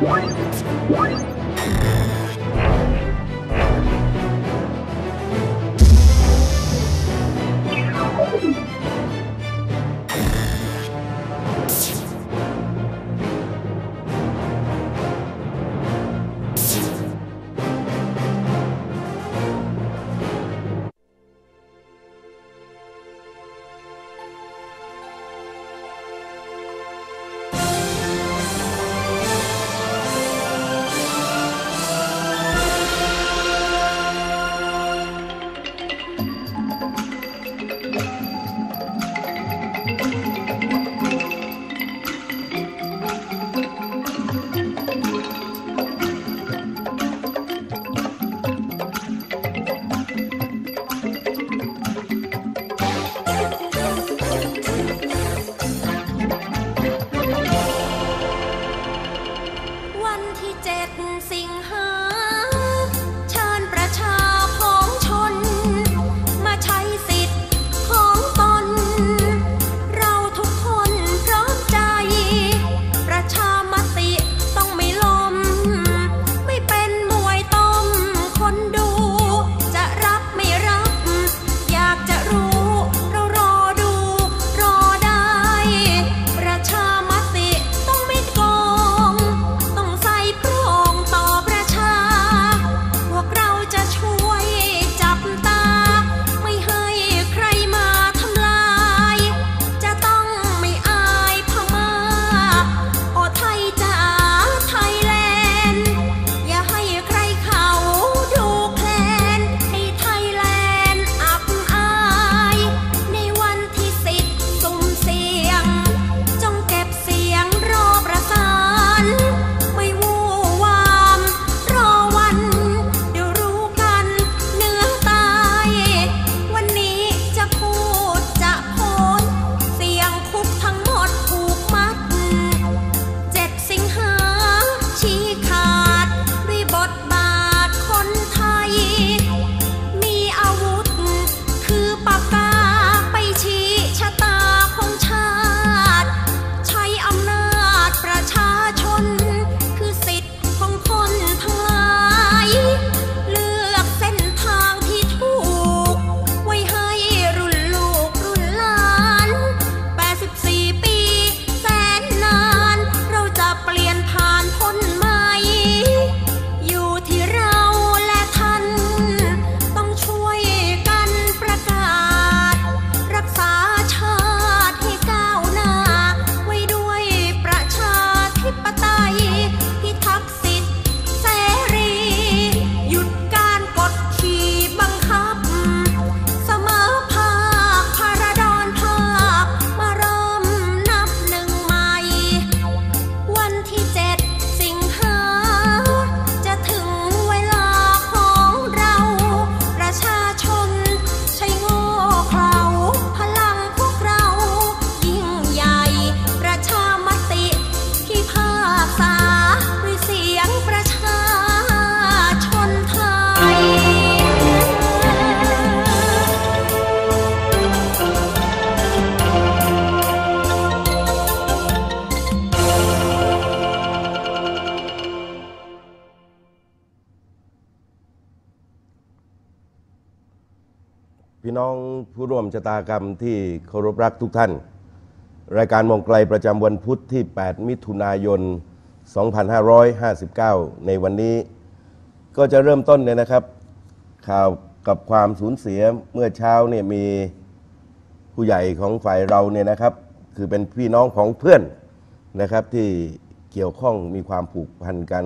What? น้องผู้ร่วมชะตากรรมที่เคารพรักทุกท่าน รายการมองไกลประจำวันพุทธที่ 8 มิถุนายน 2559 ในวันนี้ก็จะเริ่มต้นเนี่ยนะครับ ข่าวกับความสูญเสียเมื่อเช้าเนี่ยมีผู้ใหญ่ของฝ่ายเราเนี่ยนะครับ คือเป็นพี่น้องของเพื่อนนะครับ ที่เกี่ยวข้องมีความผูกพันกัน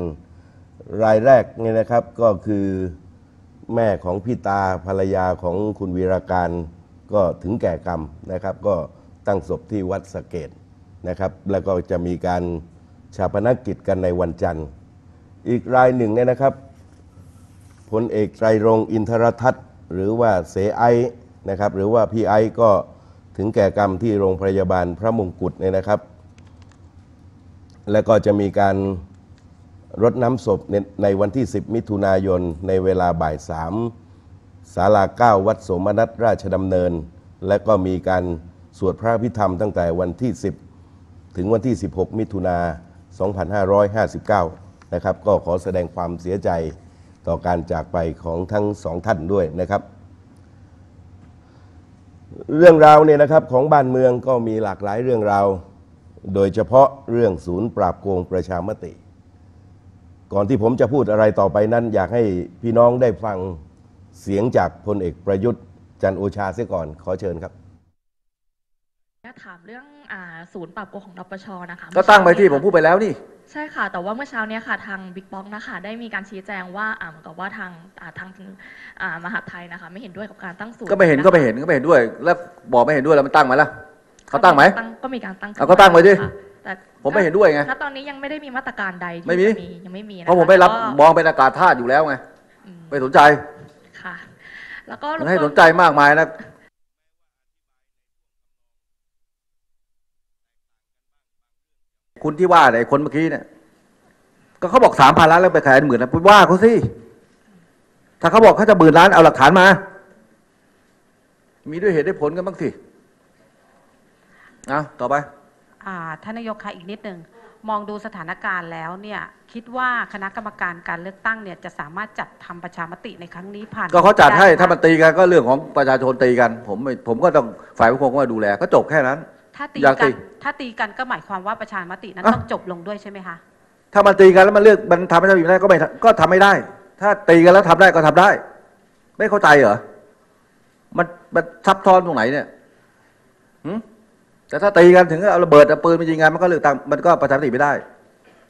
รายแรกเนี่ยนะครับก็คือแม่ของพี่ตาภรรยาของคุณวีรการ ก็ถึงแก่กรรมนะครับ ก็ตั้งศพที่วัดสเกตนะครับ แล้วก็จะมีการชาปนกิจกันในวันจันทร์ อีกรายหนึ่งเนี่ยนะครับพลเอกไตรรงอินทรทัศน์ หรือว่าเสไอนะครับ หรือว่าพี่ไอก็ถึงแก่กรรมที่โรงพยาบาลพระมงกุฎเนี่ยนะครับ และก็จะมีการรดน้ำศพในวันที่ 10 มิถุนายน ในเวลาบ่ายสามศาลาเก้าวัดสมนัตราชดำเนิน และก็มีการสวดพระพิธรรมตั้งแต่วันที่ 10 ถึงวันที่ 16 มิถุนา2559 นะครับ ก็ขอแสดงความเสียใจต่อการจากไปของทั้งสองท่านด้วยนะครับ เรื่องราวเนี่ยนะครับของบ้านเมืองก็มีหลากหลายเรื่องราว โดยเฉพาะเรื่องศูนย์ปราบโกงประชามติก่อนที่ผมจะพูดอะไรต่อไปนั้นอยากให้พี่น้องได้ฟังเสียงจากพลเอกประยุทธ์จันโอชาเสียก่อนขอเชิญครับ ถามเรื่องศูนย์ปรับโกงของรปชนะคะ ก็ตั้งไปที่ผมพูดไปแล้วนี่ ใช่ค่ะแต่ว่าเมื่อเช้าเนี้ยค่ะทางบิ๊กป็อกนะคะได้มีการชี้แจงว่าอ่เหมือนกับว่าทางทางมหาไทยนะคะไม่เห็นด้วยกับการตั้งศูนย์ ก็ไม่เห็นก็ไม่เห็นก็ไม่เห็นด้วย แล้วบอกไม่เห็นด้วยแล้วมันตั้งไหมล่ะเขาตั้งไหมก็มีการตั้งเขาก็ตั้งไปดิผมไม่เห็นด้วยไงณตอนนี้ยังไม่ได้มีมาตรการใดที่ไม่มี ยังไม่มีนะเพราะผมไม่รับมองเป็นอากาศธาตุอยู่แล้วไงไม่สนใจ ค่ะ แล้วก็มันให้สนใจมากมายนะคุณที่ว่าไหนคนเมื่อกี้เนี่ย ก็เขาบอกสามพันล้านแล้วไปขายหมื่นนะไปว่าเขาสิ ถ้าเขาบอกเขาจะหมื่นล้านเอาหลักฐานมา มีด้วยเหตุได้ผลกันบ้างสิอะต่อไปท่านนายกคะอีกนิดหนึ่ง มองดูสถานการณ์แล้วเนี่ย คิดว่าคณะกรรมการการเลือกตั้งเนี่ย จะสามารถจัดทำประชามติในครั้งนี้ผ่านก็เขาจัดให้ถ้ามันตีกันก็เรื่องของประชาชนตีกัน ผมผมก็ต้องฝ่ายปกครองก็ดูแล ก็จบแค่นั้น ถ้าตีกันถ้าตีกันก็หมายความว่าประชามติ นั้นต้องจบลงด้วยใช่ไหมคะถ้ามันตีกันแล้วมันเลือกมันทำไม่ได้ก็ไม่ก็ทำไม่ได้ ถ้าตีกันแล้วทำได้ก็ทำได้ ไม่เข้าใจเหรอมันมันซับซ้อนตรงไหนเนี่ยหืมแต่ถ้าตีกันถึงเอาระเบิดเอาปืนมายิงกันมันก็เลือกตั้งมันก็ประชาไติไม่ได้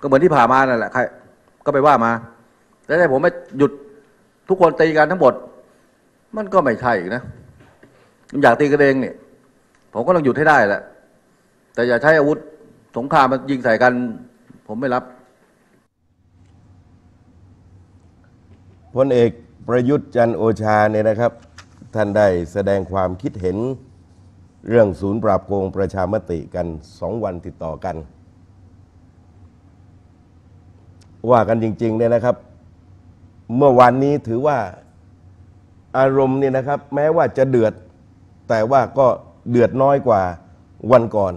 ก็เหมือนที่ผ่านมานั่นแหละใครก็ไปว่ามา แต่ถ้าผมไม่หยุดทุกคนตีกันทั้งหมด มันก็ไม่ใช่นะอยากตีกันเองเนี่ยผมก็ต้องหยุดให้ได้แหละแต่อย่าใช้อาวุธสงครามมันยิงใส่กัน ผมไม่รับพลเอกประยุทธ์จันโอชาเนี่ยนะครับท่านได้ แสดงความคิดเห็นเรื่องศูนย์ปราบโกงประชามติกันสองวันติดต่อกัน ว่ากันจริงๆเนี่ยนะครับ เมื่อวานนี้ถือว่าอารมณ์เนี่ยนะครับ แม้ว่าจะเดือดแต่ว่าก็เดือดน้อยกว่าวันก่อน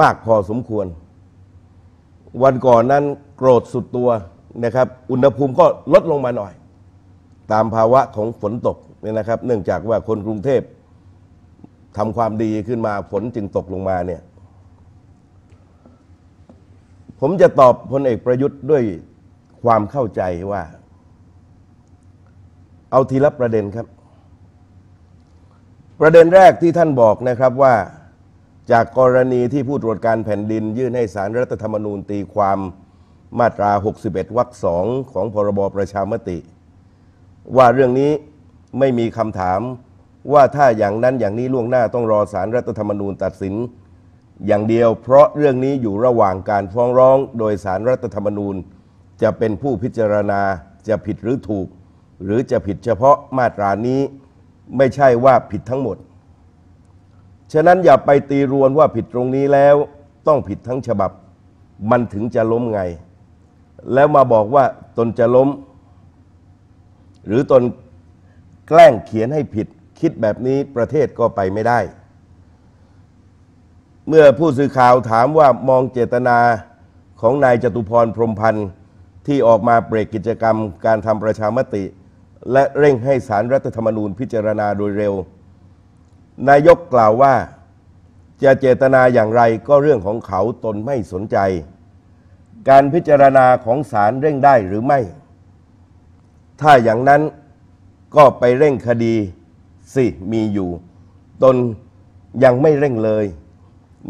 มากพอสมควร วันก่อนนั้นโกรธสุดตัวนะครับ อุณหภูมิก็ลดลงมาหน่อย ตามภาวะของฝนตก เนี่ยนะครับ เนื่องจากว่าคนกรุงเทพทำความดีขึ้นมาผลจึงตกลงมาเนี่ย ผมจะตอบพลเอกประยุทธ์ด้วยความเข้าใจว่า เอาทีละประเด็นครับ ประเด็นแรกที่ท่านบอกนะครับว่าจากกรณีที่ผู้ตรวจการแผ่นดิน ยื่นให้สารรัฐธรรมนูญตีความมาตรา 61 วรรคสองของพรบประชามติ ว่าเรื่องนี้ไม่มีคำถามว่าถ้าอย่างนั้นอย่างนี้ล่วงหน้าต้องรอสารรัฐธรรมนูญตัดสิน อย่างเดียวเพราะเรื่องนี้อยู่ระหว่างการฟ้องร้องโดยสารรัฐธรรมนูญ จะเป็นผู้พิจารณาจะผิดหรือถูก หรือจะผิดเฉพาะมาตรานี้ไม่ใช่ว่าผิดทั้งหมด ฉะนั้นอย่าไปตีรวนว่าผิดตรงนี้แล้วต้องผิดทั้งฉบับมันถึงจะล้มไง แล้วมาบอกว่าตนจะล้ม หรือตนแกล้งเขียนให้ผิดคิดแบบนี้ประเทศก็ไปไม่ได้ เมื่อผู้สื่อข่าวถามว่ามองเจตนาของนายจตุพรพรมพันธ์ที่ออกมาเบรกกิจกรรม การทำประชามติ และเร่งให้สารรัฐธรรมนูญพิจารณาโดยเร็ว นายกกล่าวว่าจะเจตนาอย่างไรก็เรื่องของเขาตนไม่สนใจ การพิจารณาของศาลเร่งได้หรือไม่ ถ้าอย่างนั้นก็ไปเร่งคดีสิ มีอยู่ตนยังไม่เร่งเลย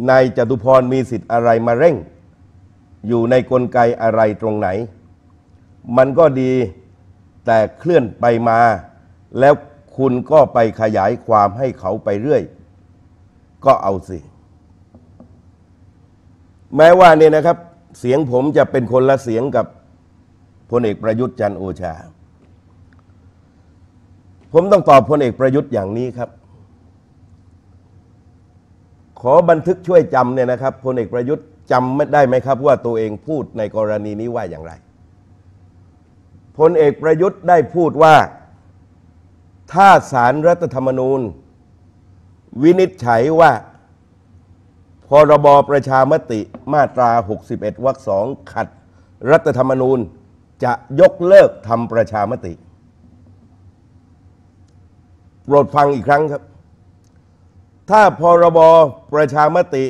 นายจตุพรมีสิทธิ์อะไรมาเร่ง อยู่ในกลไกอะไรตรงไหน มันก็ดีแต่เคลื่อนไปมา แล้วคุณก็ไปขยายความให้เขาไปเรื่อย ก็เอาสิ แม้ว่าเนี่ยนะครับ เสียงผมจะเป็นคนละเสียงกับพลเอกประยุทธ์จันโอชาผมต้องตอบพลเอกประยุทธ์อย่างนี้ครับ ขอบันทึกช่วยจำเนี่ยนะครับพลเอกประยุทธ์จำไม่ได้ไหมครับ ว่าตัวเองพูดในกรณีนี้ว่าอย่างไรพลเอกประยุทธ์ได้พูดว่า ถ้าสารรัฐธรรมนูญ วินิจฉัยว่าพรบประชามติมาตรา 61วรรคสองขัดรัฐธรรมนูญ จะยกเลิกทำประชามติโปรดฟังอีกครั้งครับ ถ้าพรบประชามติ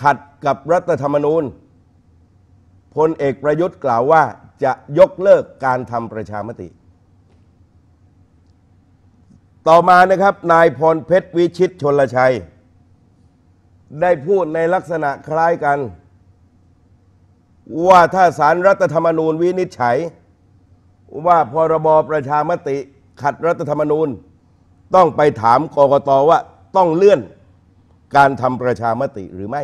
ขัดกับรัฐธรรมนูญพลเอกประยุทธ์กล่าวว่าจะยกเลิกการทำประชามติ ต่อมานะครับ นายพรเพชรวิชิตชนลชัย ได้พูดในลักษณะคล้ายกัน ว่าถ้าสารรัฐธรรมนูญวินิจฉัย ว่าพรบประชามติ ขัดรัฐธรรมนูญต้องไปถามกกตว่าต้องเลื่อนการทำประชามติหรือไม่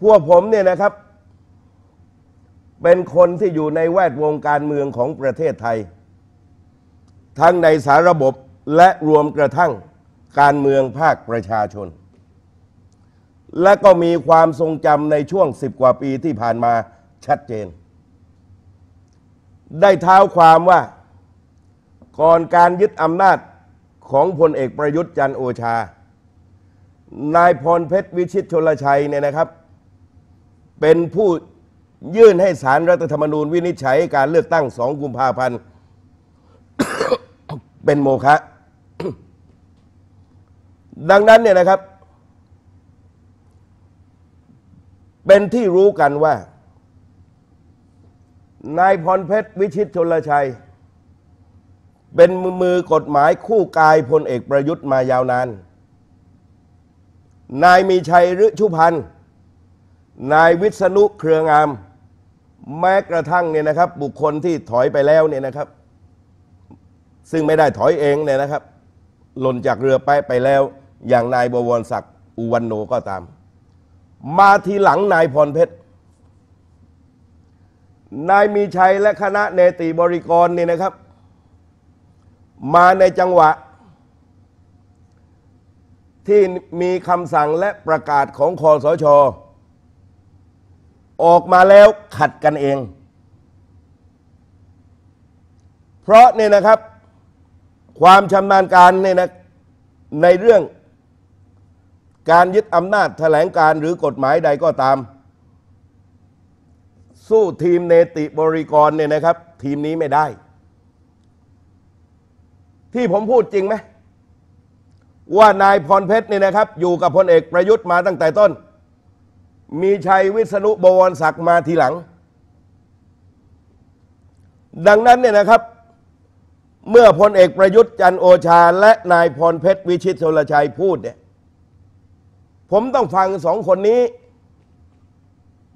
พวกผมเนี่ยนะครับ เป็นคนที่อยู่ในแวดวงการเมืองของประเทศไทย ทั้งในสาระบบและรวมกระทั่งการเมืองภาคประชาชน และก็มีความทรงจำในช่วงสิบกว่าปีที่ผ่านมาชัดเจน ได้เท้าความว่าก่อนการยึดอำนาจของพลเอกประยุทธ์จันโอชา นายพรเพชรวิชิตชนลชัยเนี่ยนะครับ เป็นผู้ยื่นให้สารรัฐธรรมนูญวินิจฉัยการเลือกตั้งสองกุมภาพันธ์ เป็นโมฆะดังนั้นเนี่ยนะครับ เป็นที่รู้กันว่า นายพรเพชรวิชิตชนลชัยเป็นมือกฎหมายคู่กายพลเอกประยุทธ์มายาวนาน นายมีชัยฤชุพันธ์ นายวิษณุเครืองาม แม้กระทั่งเนี่ยนะครับ บุคคลที่ถอยไปแล้วเนี่ยนะครับ ซึ่งไม่ได้ถอยเองเนี่ยนะครับหล่นจากเรือไปไปแล้ว อย่างนายบวรศักดิ์อุวันโนก็ตาม มาทีหลังนายพรเพชร นายมีชัยและคณะเนติบริกรเนี่ยนะครับมาในจังหวะ ที่มีคำสั่งและประกาศของคอสช ออกมาแล้วขัดกันเอง เพราะเนี่ยนะครับ ความชำนาญการเนี่ยนะในเรื่องการยึดอำนาจแถลงการหรือกฎหมายใดก็ตาม สู้ทีมเนติบริกรเนี่ยนะครับ ทีมนี้ไม่ได้ที่ผมพูดจริงไหม ว่านายพรเพชรนี่นะครับ อยู่กับพลเอกประยุทธ์มาตั้งแต่ต้น มีชัยวิษณุบวรศักดิ์มาทีหลัง ดังนั้นเนี่ยนะครับ เมื่อพลเอกประยุทธ์จันโอชา และนายพรเพชรวิชิตชลชัยพูดเนี่ยผมต้องฟังสองคนนี้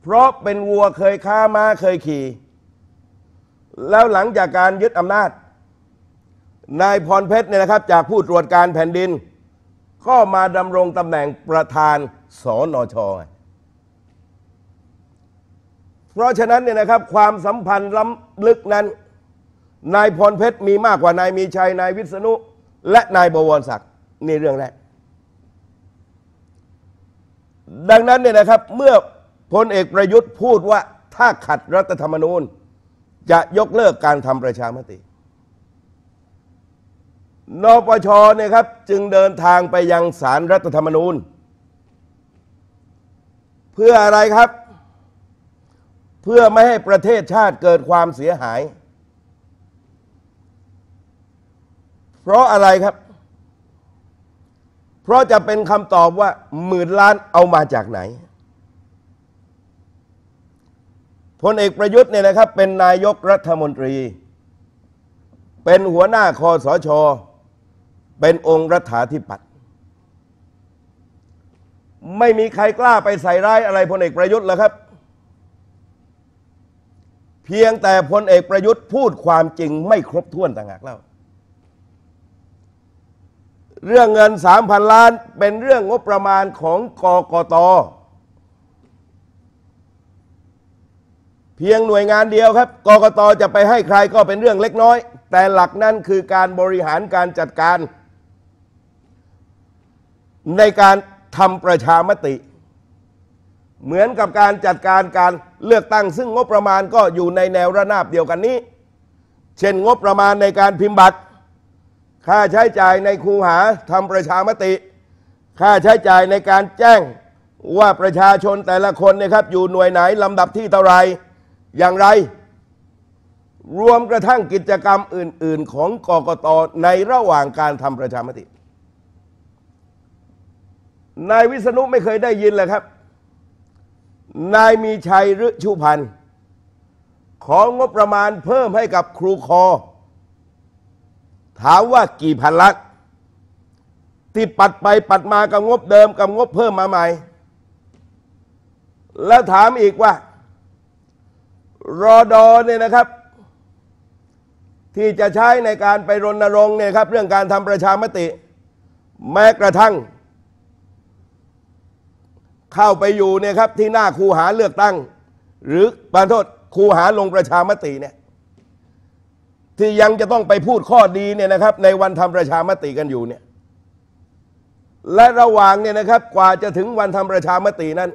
เพราะเป็นวัวเคยค้าม้าเคยขี่ แล้วหลังจากการยึดอำนาจนายพรเพชรเนี่ยนะครับ จากผู้ตรวจการแผ่นดิน ก็มาดำรงตำแหน่งประธานสนช เพราะฉะนั้นเนี่ยนะครับ ความสัมพันธ์ล้ำลึกนั้น นายพรเพชรมีมากกว่านายมีชัยนายวิษณุ และนายบวรศักดิ์นี่เรื่องแรกดังนั้นเนี่ยนะครับเมื่อพลเอกประยุทธ์พูดว่าถ้าขัดรัฐธรรมนูญ จะยกเลิกการทำประชามตินปชเนี่ยครับจึงเดินทางไปยังสารรัฐธรรมนูญ เพื่ออะไรครับ เพื่อไม่ให้ประเทศชาติเกิดความเสียหาย เพราะอะไรครับ เพราะจะเป็นคำตอบว่า หมื่นล้านเอามาจากไหนพลเอกประยุทธ์เนี่ยนะครับ เป็นนายกรัฐมนตรี เป็นหัวหน้าคอสชอเป็นองค์รัฐาธิปัตย์ไม่มีใครกล้าไปใส่ร้าย อะไรพลเอกประยุทธ์แล้วครับ เพียงแต่พลเอกประยุทธ์พูดความจริงไม่ครบถ้วนต่างหากแล้วเรื่องเงินสามพันล้าน เป็นเรื่องงบประมาณของกกตเพียงหน่วยงานเดียวครับ กกตจะไปให้ใครก็เป็นเรื่องเล็กน้อย แต่หลักนั่นคือการบริหารการจัดการในการทำประชามติ เหมือนกับการจัดการการเลือกตั้ง ซึ่งงบประมาณก็อยู่ในแนวระนาบเดียวกันนี้ เช่นงบประมาณในการพิมพ์บัตร ค่าใช้จ่ายในคูหาทำประชามติ ค่าใช้จ่ายในการแจ้งว่าประชาชนแต่ละคนนะครับอยู่หน่วยไหนลำดับที่เท่าไรอย่างไร รวมกระทั่งกิจกรรมอื่นๆ ของกกตในระหว่างการทำประชามตินายวิษณุไม่เคยได้ยินเลยครับ นายมีชัยฤชุพันธ์ของงบประมาณเพิ่มให้กับครูคอ ถามว่ากี่พันลักที่ปัดไปปัดมากับงบเดิมกับงบเพิ่มมาใหม่ แล้วถามอีกว่า รอดอเนี่ยนะครับ ที่จะใช้ในการไปรณรงค์เนี่ยครับ เรื่องการทำประชามติ แม้กระทั่งเข้าไปอยู่เนี่ยครับที่หน้าคูหาเลือกตั้ง หรือประโทษคูหาลงประชามติเนี่ยที่ยังจะต้องไปพูดข้อดีเนี่ยนะครับในวันทำประชามติกันอยู่เนี่ยและระหว่างเนี่ยนะครับกว่าจะถึงวันทำประชามตินั้น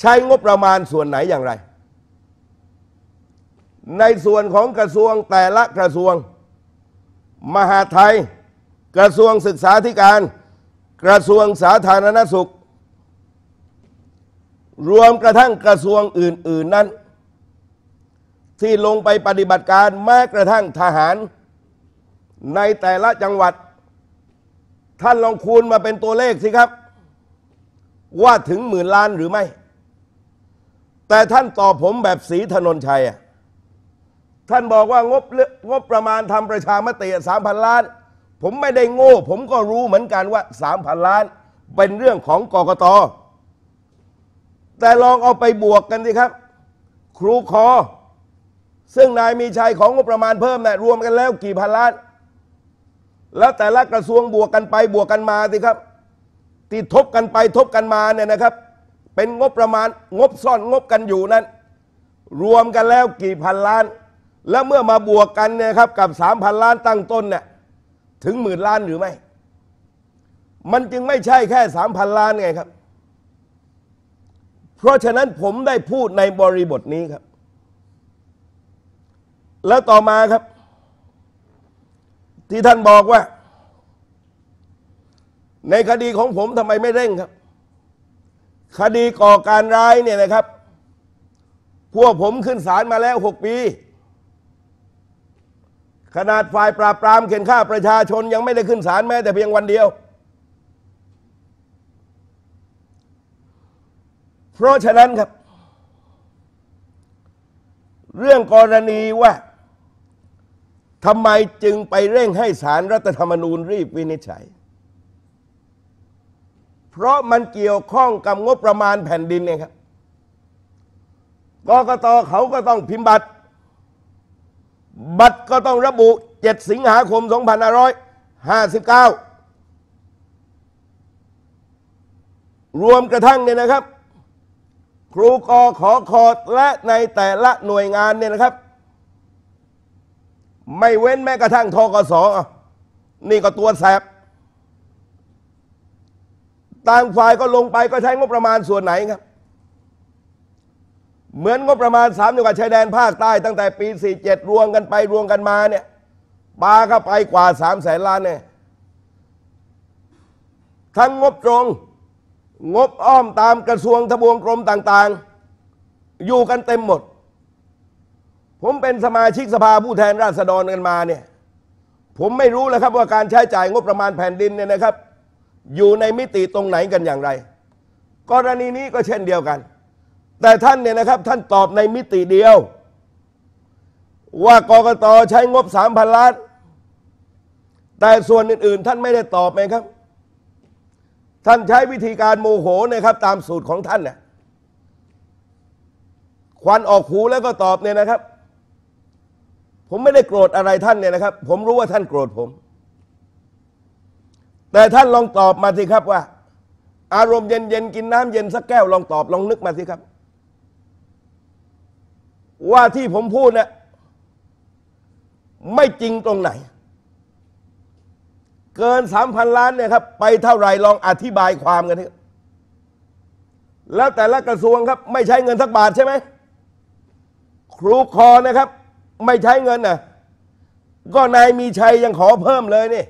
ใช้งบประมาณส่วนไหนอย่างไร ในส่วนของกระทรวงแต่ละกระทรวงมหาไทย กระทรวงศึกษาธิการ กระทรวงสาธารณสุขรวมกระทั่งกระทรวงอื่น ๆ นั้น ที่ลงไปปฏิบัติการแม้กระทั่งทหาร ในแต่ละจังหวัด ท่านลองคูณมาเป็นตัวเลขสิครับ ว่าถึงหมื่นล้านหรือไม่ แต่ท่านตอบผมแบบสีถนนชัยอะท่านบอกว่างบงบประมาณทำประชามติสามพันล้าน ผมไม่ได้โง่ ผมก็รู้เหมือนกันว่าสามพันล้าน เป็นเรื่องของกกตแต่ลองเอาไปบวกกันสิครับ ครูคอ ซึ่งนายมีชัยของงบประมาณเพิ่มนะ่ยรวมกันแล้วกี่พันล้าน แล้วแต่ละกระทรวงบวกกันไปบวกกันมาสิครับที่ทบกันไปทบกันมาเนี่ยนะครับ เป็นงบประมาณงบซ่อนงบกันอยู่นั้น รวมกันแล้วกี่พันล้าน แล้วเมื่อมาบวกกันเนี่ยครับกับสามพันล้านตั้งต้นเนี่ยถึงหมื่นล้านหรือไม่มันจึงไม่ใช่แค่สามพันล้านไงครับเพราะฉะนั้นผมได้พูดในบริบทนี้ครับ แล้วต่อมาครับ ที่ท่านบอกว่า ในคดีของผมทำไมไม่เร่งครับ คดีก่อการร้ายเนี่ยนะครับ พวกผมขึ้นศาลมาแล้วหกปี ขนาดฝ่ายปราบปราม เข็นฆ่าประชาชน ยังไม่ได้ขึ้นศาลแม้แต่เพียงวันเดียวเพราะฉะนั้นครับ เรื่องกรณีว่าทำไมจึงไปเร่งให้สารรัฐธรรมนูญรีบวินิจฉัย เพราะมันเกี่ยวข้องกับงบประมาณแผ่นดินเองยครับกกตเขาก็ต้องพิมพ์บัตร บัตรก็ต้องระบุ 7 สิงหาคม 2559 รวมกระทั่งเนี่ยนะครับครูกอขอคอและในแต่ละหน่วยงาน เนี่ยนะครับ ไม่เว้นแม้กระทั่งทกศนี่ก็ตัวแสบต่างฝ่ายก็ลงไปก็ใช้งบประมาณส่วนไหนครับ เหมือนงบประมาณสามจังหวัดชายแดนภาคใต้ ตั้งแต่ปี 47รวมกันไปรวมกันมาเนี่ยปาเข้าไปกว่าสามแสนล้านเนี่ย ทั้งงบตรงงบอ้อมตามกระทรวงทบวงกรมต่างๆ อยู่กันเต็มหมด ผมเป็นสมาชิกสภาผู้แทนราษฎรกันมาเนี่ยผมไม่รู้เลยครับว่าการใช้จ่ายงบประมาณแผ่นดินเนี่ยนะครับ อยู่ในมิติตรงไหนกันอย่างไรกรณีนี้ก็เช่นเดียวกัน แต่ท่านเนี่ยนะครับท่านตอบในมิติเดียว ว่ากรกตใช้งบสามพันล้าน แต่ส่วนอื่นๆท่านไม่ได้ตอบไหมครับท่านใช้วิธีการโมโหนะครับ ตามสูตรของท่านนะควันออกหูแล้วก็ตอบเนี่ยนะครับ ผมไม่ได้โกรธอะไรท่านเนี่ยนะครับ ผมรู้ว่าท่านโกรธผม แต่ท่านลองตอบมาสิครับว่า อารมณ์เย็นๆ กินน้ำเย็นสักแก้วลองตอบ ลองนึกมาสิครับ ว่าที่ผมพูดเนะ่ยไม่จริงตรงไหนเกินสามพันล้านเนี่ยครับไปเท่าไรลองอธิบายความกันครัแล้วแต่ละกระทรวงครับ ไม่ใช้เงินสักบาทใช่ไหมครูคอนะครับ ไม่ใช้เงินนะก็นายมีชัยยังขอเพิ่มเลยนี่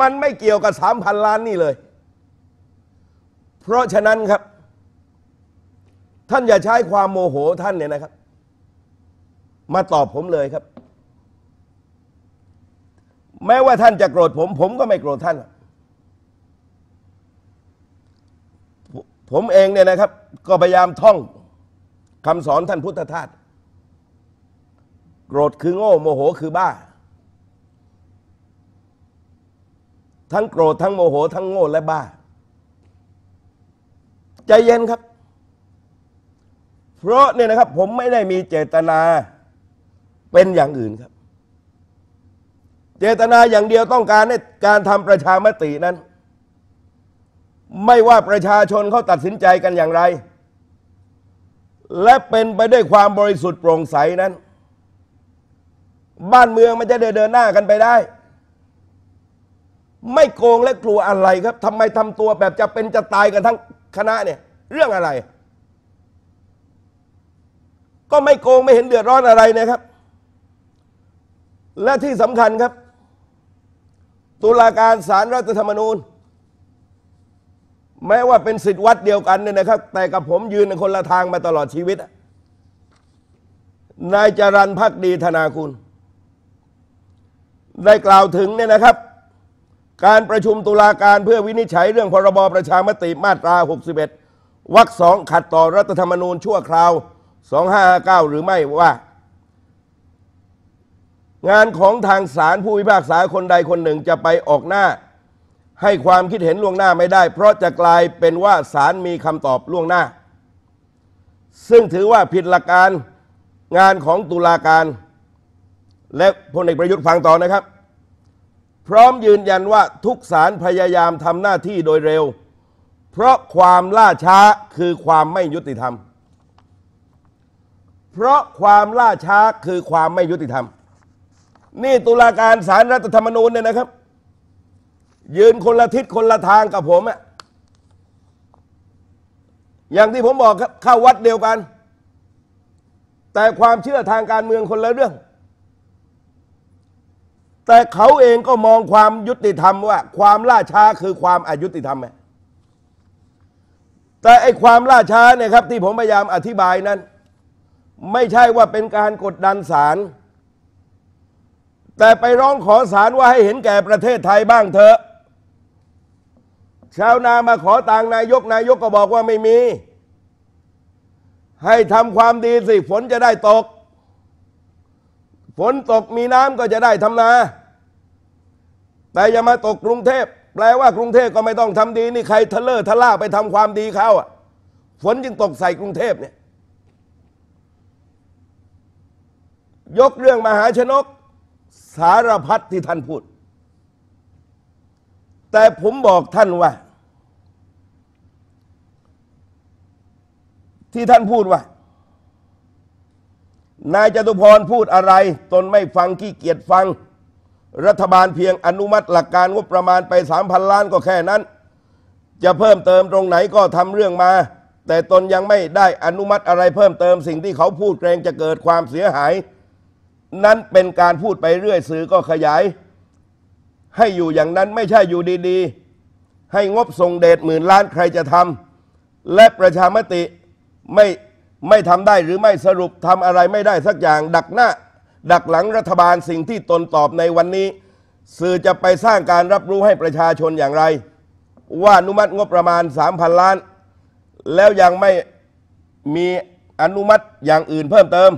มันไม่เกี่ยวกับสามพันล้านนี่เลย เพราะฉะนั้นครับ ท่านอย่าใช้ความโมโหท่านเนี่ยนะครับ มาตอบผมเลยครับแม้ว่าท่านจะโกรธผมผมก็ไม่โกรธท่าน ผมเองเนี่ยนะครับ ก็พยายามท่องคำสอนท่านพุทธทาสโกรธคือโง่ โมโหคือบ้า ทั้งโกรธ ทั้งโมโหทั้งโง่ และบ้า ใจเย็นครับ เพราะเนี่ยนะครับ ผมไม่ได้มีเจตนาเป็นอย่างอื่นครับเจตนาอย่างเดียวต้องการให้การทำประชามตินั้น ไม่ว่าประชาชนเขาตัดสินใจกันอย่างไร และเป็นไปด้วยความบริสุทธิ์โปร่งใสนั้น บ้านเมืองมันจะเดินเดินหน้ากันไปได้ ไม่โกงและกลัวอะไรครับทำไมทำตัวแบบจะเป็นจะตายกันทั้งคณะเนี่ย เรื่องอะไร ก็ไม่โกง ไม่เห็นเดือดร้อนอะไรนะครับ และที่สำคัญครับตุลาการศาลรรัฐธรรมนูญ แม้ว่าเป็นสิทธิวัดเดียวกันเนี่ยนะครับ แต่กับผมยืนในคนละทางมาตลอดชีวิต นายจรันพักดีธนาคุณ ได้กล่าวถึงเนี่ยนะครับ การประชุมตุลาการเพื่อวินิจฉัยเรื่องพรบประชามติมาตรา 61วรรคสองขัดต่อรัฐธรรมนูญชั่วคราว 2559 หรือไม่ว่างานของทางศาลผู้พิพากษาคนใดคนหนึ่งจะไปออกหน้า ให้ความคิดเห็นล่วงหน้าไม่ได้ เพราะจะกลายเป็นว่าศาลมีคำตอบล่วงหน้า ซึ่งถือว่าผิดหลักการงานของตุลาการ และพลเอกประยุทธ์ฟังต่อนะครับ พร้อมยืนยันว่าทุกศาลพยายามทำหน้าที่โดยเร็ว เพราะความล่าช้าคือความไม่ยุติธรรม เพราะความล่าช้าคือความไม่ยุติธรรมนี่ตุลาการสารรัฐธรรมนูญเนี่ยนะครับ ยืนคนละทิศคนละทางกับผมอะอย่างที่ผมบอกครับเข้าวัดเดียวกัน แต่ความเชื่อทางการเมืองคนละเรื่อง แต่เขาเองก็มองความยุติธรรมว่า ความล่าช้าคือความอายุติธรรมแต่ไอความล่าช้าเนี่ยครับที่ผมพยายามอธิบายนั้น ไม่ใช่ว่าเป็นการกดดันศาลแต่ไปร้องขอศาลว่าให้เห็นแก่ประเทศไทยบ้างเถอะชาวนามาขอตังนายกนายกก็บอกว่าไม่มี ให้ทำความดีสิฝนจะได้ตก ฝนตกมีน้ำก็จะได้ทำนา แต่อย่ามาตกกรุงเทพ แปลว่ากรุงเทพก็ไม่ต้องทำดีนี่ใครทะเลอทะล่าไปทำความดีเขาอ่ะฝนจึงตกใส่กรุงเทพเนี่ย ยกเรื่องมหาชนกสารพัดที่ท่านพูด แต่ผมบอกท่านว่าที่ท่านพูดว่านายจตุพรพูดอะไร ตนไม่ฟังขี้เกียจฟัง รัฐบาลเพียงอนุมัติ หลักการงบประมาณไปสามพันล้านก็แค่นั้น จะเพิ่มเติมตรงไหนก็ทำเรื่องมา แต่ตนยังไม่ได้อนุมัติอะไรเพิ่มเติมสิ่งที่เขาพูดเกรงจะเกิดความเสียหายนั้นเป็นการพูดไปเรื่อยสื่อก็ขยาย ให้อยู่อย่างนั้นไม่ใช่อยู่ดีๆ ให้งบทรงเดชหมื่นล้านใครจะทำและประชามติไม่ไม่ทำได้หรือไม่สรุปทำอะไรไม่ได้สักอย่าง ดักหน้า ดักหลังรัฐบาลสิ่งที่ตนตอบในวันนี้ สื่อจะไปสร้างการรับรู้ให้ประชาชนอย่างไร ว่านุมัติงบประมาณ 3,000 ล้าน แล้วยังไม่มีอนุมัติอย่างอื่นเพิ่มเติม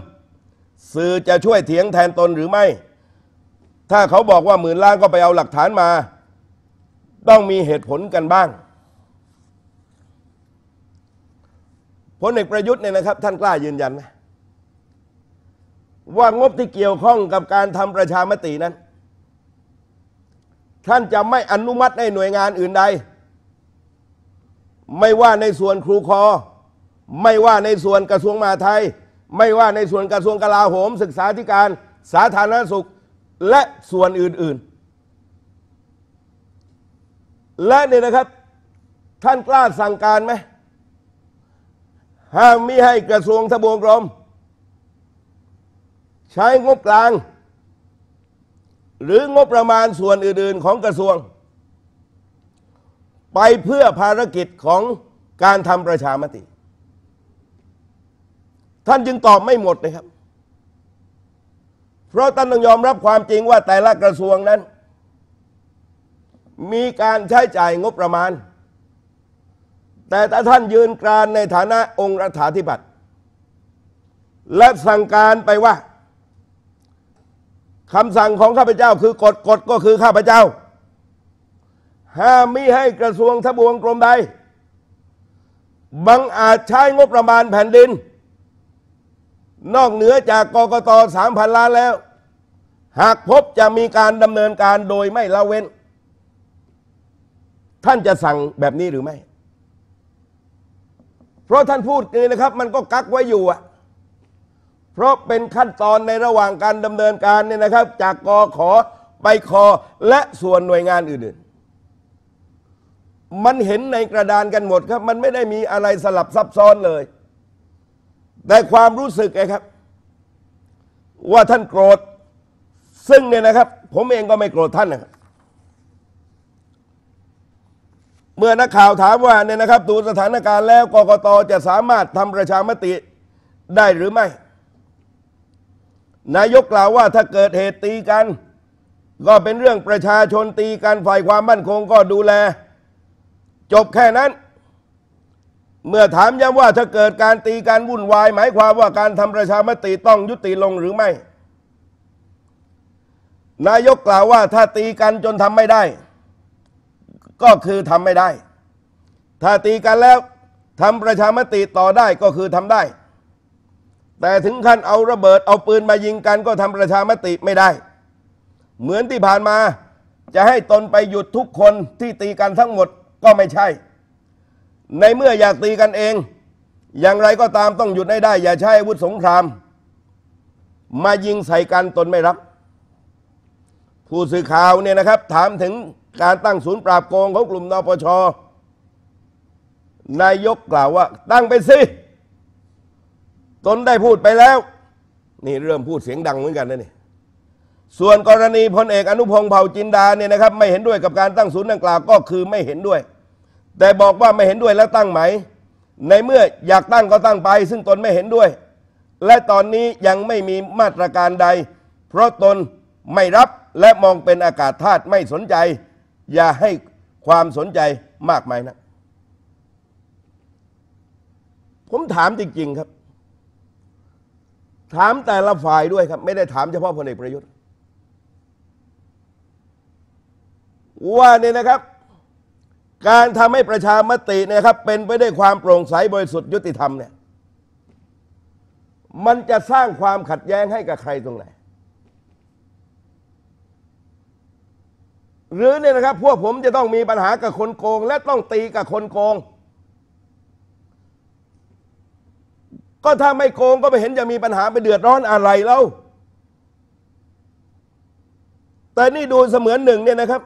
สื่อจะช่วยเถียงแทนตนหรือไม่ ถ้าเขาบอกว่าหมื่นล้านก็ไปเอาหลักฐานมา ต้องมีเหตุผลกันบ้างพลเอกประยุทธ์เนี่ยนะครับ ท่านกล้ายืนยันไหมว่างบที่เกี่ยวข้องกับการทำประชามตินั้น ท่านจะไม่อนุมัติในหน่วยงานอื่นใดไม่ว่าในส่วนครูคอ ไม่ว่าในส่วนกระทรวงมหาดไทยไม่ว่าในส่วนกระทรวงกลาโหม ศึกษาธิการสาธารณสุขและส่วนอื่น ๆ และเนี่ยนะครับท่านกล้าสั่งการไหมห้ามมิให้กระทรวงทบวงกรม ใช้งบกลาง หรืองบประมาณส่วนอื่นๆ ของกระทรวง ไปเพื่อภารกิจของการทำประชามติท่านจึงตอบไม่หมดนะครับเพราะท่านต้องยอมรับความจริงว่าแต่ละกระทรวงนั้น มีการใช้จ่ายงบประมาณ แต่ถ้าท่านยืนกรานในฐานะองค์รัฐาธิปัตย์และสั่งการไปว่าคำสั่งของข้าพเจ้า คือกฎกฎก็คือข้าพเจ้าห้ามมิให้กระทรวงทบวงกรมใดบังอาจใช้งบประมาณแผ่นดินนอกเหนือจากกกตสามพันล้านแล้ว หากพบจะมีการดำเนินการโดยไม่ละเว้น ท่านจะสั่งแบบนี้หรือไม่ เพราะท่านพูดนียนะครับ มันก็กักไว้อยู่อะเพราะเป็นขั้นตอนในระหว่างการดำเนินการเนี่ยนะครับ จากกอขอไปคอและส่วนหน่วยงานอื่นๆ มันเห็นในกระดานกันหมดครับ มันไม่ได้มีอะไรสลับซับซ้อนเลยต่ความรู้สึกไงครับ ว่าท่านโกรธ ซึ่งเนี่ยนะครับ ผมเองก็ไม่โกรธท่านนะครับ เมื่อนักข่าวถามว่าเนี่ยนะครับดูสถานการณ์แล้วกกตจะสามารถทำประชามติได้หรือไม่ นายกกล่าวว่าถ้าเกิดเหตุตีกัน ก็เป็นเรื่องประชาชนตีกันฝ่ายความมั่นคงก็ดูแล จบแค่นั้นเมื่อถามย้ำว่าถ้าเกิดการตีการวุ่นวาย หมายความว่าการทำประชามติต้องยุติลงหรือไม่ นายกกล่าวว่าถ้าตีกันจนทำไม่ได้ ก็คือทำไม่ได้ ถ้าตีกันแล้วทำประชามติต่อได้ก็คือทำได้ แต่ถึงขั้นเอาระเบิดเอาปืนมายิงกันก็ทำประชามติไม่ได้ เหมือนที่ผ่านมาจะให้ตนไปหยุดทุกคนที่ตีกันทั้งหมดก็ไม่ใช่ในเมื่ออยากตีกันเอง อย่างไรก็ตามต้องหยุดให้ได้ อย่าใช้อาวุธสงคราม มายิงใส่กันตนไม่รับผู้สื่อข่าวเนี่ยนะครับ ถามถึงการตั้งศูนย์ปราบโกงของกลุ่มนปชนายกกล่าวว่าตั้งไปสิตนได้พูดไปแล้ว นี่เริ่มพูดเสียงดังเหมือนกันนะนี่ส่วนกรณีพลเอกอนุพงศ์เผ่าจินดาเนี่ยนะครับไม่เห็นด้วยกับการตั้งศูนย์ดังกล่าวก็คือไม่เห็นด้วยแต่บอกว่าไม่เห็นด้วยแล้วตั้งไหม ในเมื่ออยากตั้งก็ตั้งไป ซึ่งตนไม่เห็นด้วย และตอนนี้ยังไม่มีมาตรการใด เพราะตนไม่รับและมองเป็นอากาศธาตุไม่สนใจ อย่าให้ความสนใจมากมายนะผมถามจริงๆครับ ถามแต่ละฝ่ายด้วยครับไม่ได้ถามเฉพาะพลเอกประยุทธ์ว่าเนี่ยนะครับการทำให้ประชามตินะครับ เป็นไปได้วยความโปร่งใสบริสุทธิ์ยุติธรรมเนี่ย มันจะสร้างความขัดแย้งให้กับใครตรงไหนหรือเนี่ยนะครับ พวกผมจะต้องมีปัญหากับคนโกง และต้องตีกับคนโกงก็ถ้าไม่โกงก็ไม่เห็นจะมีปัญหาไปเดือดร้อนอะไรแล้ว แต่นี่ดูเสมือนหนึ่งเนี่ยนะครับ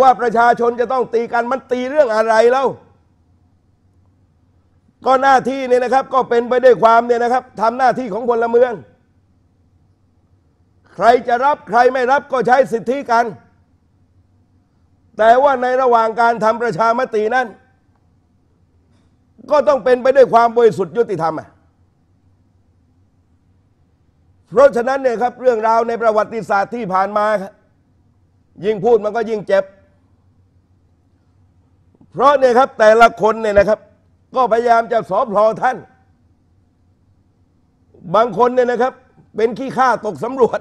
ว่าประชาชนจะต้องตีกันมันตีเรื่องอะไรแล้วก็หน้าที่เนี่ยนะครับก็เป็นไปด้วยความเนี่ยนะครับทำหน้าที่ของพลเมือง ใครจะรับใครไม่รับก็ใช้สิทธิกัน แต่ว่าในระหว่างการทำประชามตินั้น ก็ต้องเป็นไปด้วยความบริสุทธิ์ยุติธรรมอ่ะเพราะฉะนั้นเนี่ยครับ เรื่องราวในประวัติศาสตร์ที่ผ่านมาครับยิ่งพูดมันก็ยิ่งเจ็บ เพราะเนี่ยครับแต่ละคนเนี่ยนะครับ ก็พยายามจะสอบพลอท่าน บางคนเนี่ยนะครับ เป็นขี้ข้าตกสำรวจ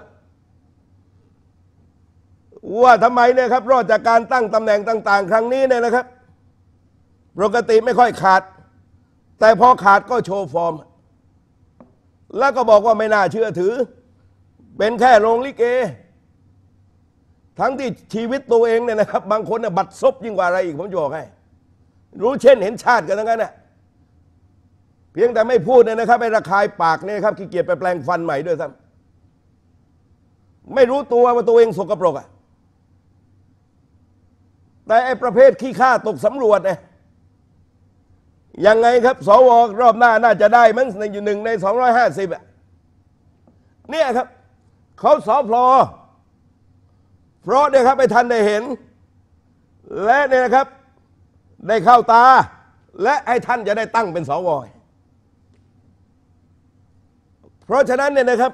ว่าทำไมเนี่ยครับรอดจากการตั้งตำแหน่งต่าง ๆ ครั้งนี้เนี่ยนะครับ ปกติไม่ค่อยขาด แต่พอขาดก็โชว์ฟอร์ม แล้วก็บอกว่าไม่น่าเชื่อถือ เป็นแค่โรงลิเกทั้งที่ชีวิตตัวเองเนี่ยนะครับบางคนเนี่ยบัดซบยิ่งกว่าอะไรอีก ผมจะบอกให้รู้เช่นเห็นชาติกันทั้งนั้นนะเพียงแต่ไม่พูดเนี่ยนะครับไประคายปากเนี่ยครับขี้เกียจไปแปลงฟันใหม่ด้วยซ้ำไม่รู้ตัวว่าตัวเองสกปรกอะแต่ไอ้ประเภทขี้ข้าตกสำรวจเนี่ยยังไงครับสวรอบหน้าน่าจะได้มั้งในอยู่หนึ่งในสองร้อยห้าสิบอะเนี่ยครับ เขาสอพลอเพราะเนี่ยครับไปทันได้เห็น และเนี่ยนะครับได้เข้าตา และให้ท่านจะได้ตั้งเป็นสวเพราะฉะนั้นเนี่ยนะครับ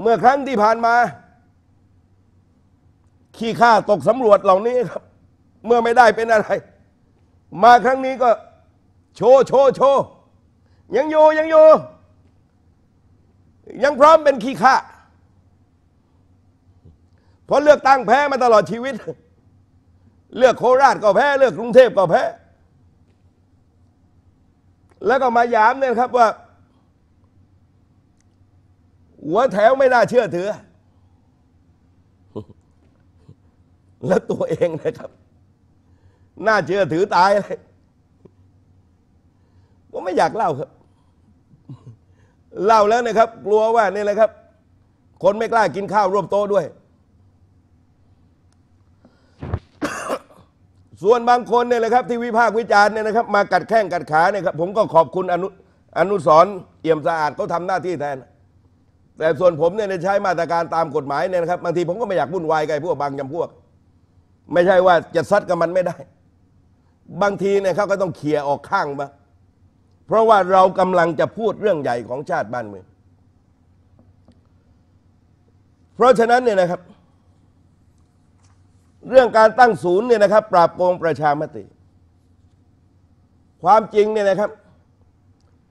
เมื่อครั้งที่ผ่านมาขี้ข้าตกสำรวจเหล่านี้ครับเมื่อไม่ได้เป็นอะไร มาครั้งนี้ก็ โชว์โชว์โชว์ยังอยู่ยังอยู่ยังพร้อมเป็นขี้ข้าเพราะเลือกตั้งแพ้มาตลอดชีวิต เลือกโคราชก็แพ้ เลือกกรุงเทพก็แพ้ แล้วก็มายามเนี่ยครับ ว่าหัวแถวไม่น่าเชื่อถือ แล้วตัวเองนะครับ น่าเชื่อถือตายเลย ผมไม่อยากเล่าครับ เล่าแล้วนะครับ กลัวว่านี่แหละครับ คนไม่กล้ากินข้าวร่วมโต๊ะด้วยส่วนบางคนเนี่ยแหละครับที่วิพากษ์วิจารณ์เนี่ยนะครับ มากัดแข้งกัดขาเนี่ยครับ ผมก็ขอบคุณอนุอนุสรเอี่ยมสะอาดเขาทาหน้าที่แทน แต่ส่วนผมเนี่ยใช้มาตรการตามกฎหมายเนี่ยนะครับบางทีผมก็ไม่อยากวุ่นวายกับพวกบางจำพวก ไม่ใช่ว่าจะซัดกับมันไม่ได้ บางทีเนี่ยเขาก็ต้องเขี่ยออกข้างมาเพราะว่าเรากำลังจะพูดเรื่องใหญ่ของชาติบ้านเมืองเพราะฉะนั้นเนี่ยนะครับเรื่องการตั้งศูนย์เนี่ยนะครับ ปราบโกงประชามติ ความจริงเนี่ยนะครับ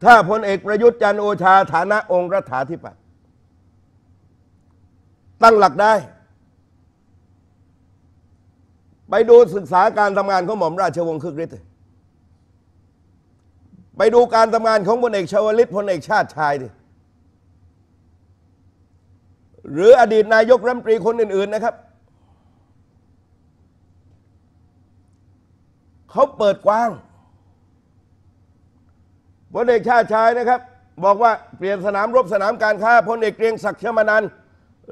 ถ้าพลเอกประยุทธ์จันโอชาฐานะองค์ รัฐาธิปัตย์ตั้งหลักได้ ไปดูศึกษาการทำงานของหม่อมราชวงศ์คึกฤทธิ์ไปดูการทำงานของพลเอกชวลิตพลเอกชาติชายดิหรืออดีตนายกรัฐมนตรีคนอื่นๆนะครับเขาเปิดกว้างพลเอกชาติชายนะครับ บอกว่าเปลี่ยนสนามรบสนามการค้าพลเอกเกรียงศักดิ์เชมานัน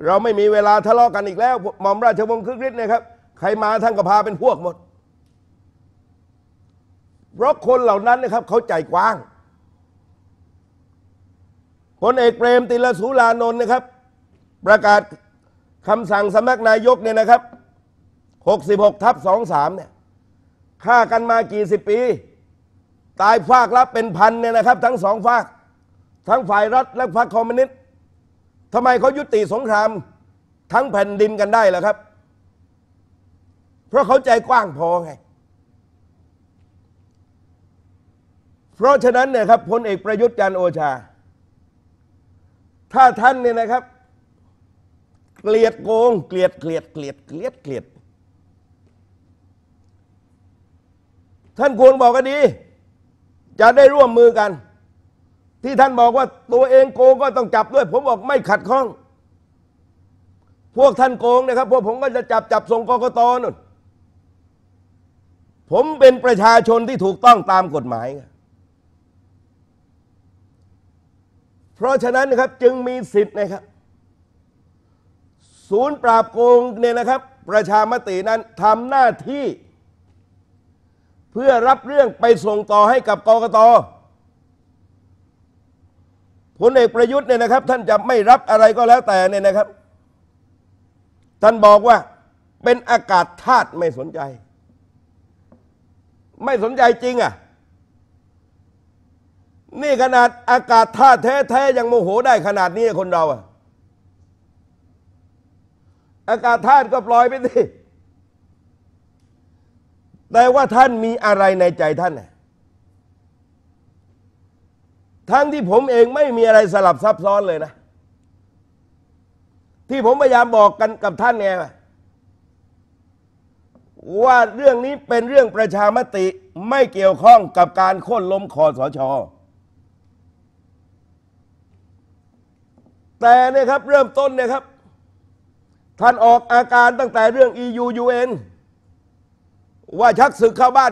เราไม่มีเวลาทะเลาะกันอีกแล้ว หม่อมราชวงศ์คึกฤทธิ์นะครับ ใครมาท่านก็พาเป็นพวกหมด เพราะคนเหล่านั้นนะครับเขาใจกว้างพลเอกเปรมติลสุรานนท์นะครับ ประกาศคำสั่งสมัครนายกเนี่ยนะครับ 66ทับ23เนี่ยฆ่ากันมากี่สิบปี ตายฝากละเป็นพันเนี่ยนะครับ ทั้งสองฝาก ทั้งฝ่ายรัฐและฝ่ายคอมมิวนิสต์ทำไมเขายุติสงคราม ทั้งแผ่นดินกันได้ล่ะครับ เพราะเขาใจกว้างพอไง เพราะฉะนั้นเนี่ยครับพลเอกประยุทธ์จันโอชา ถ้าท่านเนี่ยนะครับเกลียดโกงเกลียดเกลียด เกลียด เกลียดเกลียดท่านควรบอกก็ดี จะได้ร่วมมือกัน ที่ท่านบอกว่าตัวเองโกงก็ต้องจับด้วย ผมบอกไม่ขัดข้อง พวกท่านโกงนะครับพวกผมก็จะจับจับส่งกกตนู่นผมเป็นประชาชนที่ถูกต้องตามกฎหมาย เพราะฉะนั้นนะครับจึงมีสิทธิ์นะครับศูนย์ปราบโกงเนี่ยนะครับ ประชามตินั้นทำหน้าที่พื่อรับเรื่องไปส่งต่อให้กับกกตพลเอกประยุทธ์เนี่ยนะครับท่านจะไม่รับอะไรก็แล้วแต่เนี่ยนะครับ ท่านบอกว่าเป็นอากาศธาตุไม่สนใจ ไม่สนใจจริงอ่ะ นี่ขนาดอากาศธาตุแท้ๆยังโมโหได้ขนาดนี้คนเราอ่ะอากาศธาตุก็ปล่อยไปสิแต่ว่าท่านมีอะไรในใจท่าน ทั้งที่ผมเองไม่มีอะไรสลับซับซ้อนเลยนะ ที่ผมพยายามบอกกันกับท่านไงว่าเรื่องนี้เป็นเรื่องประชามติไม่เกี่ยวข้องกับการโค่นล้มคอสชอแต่เนี่ยครับเริ่มต้นเนี่ยครับ ท่านออกอาการตั้งแต่เรื่อง EU UN ว่าชักศึกเข้าบ้าน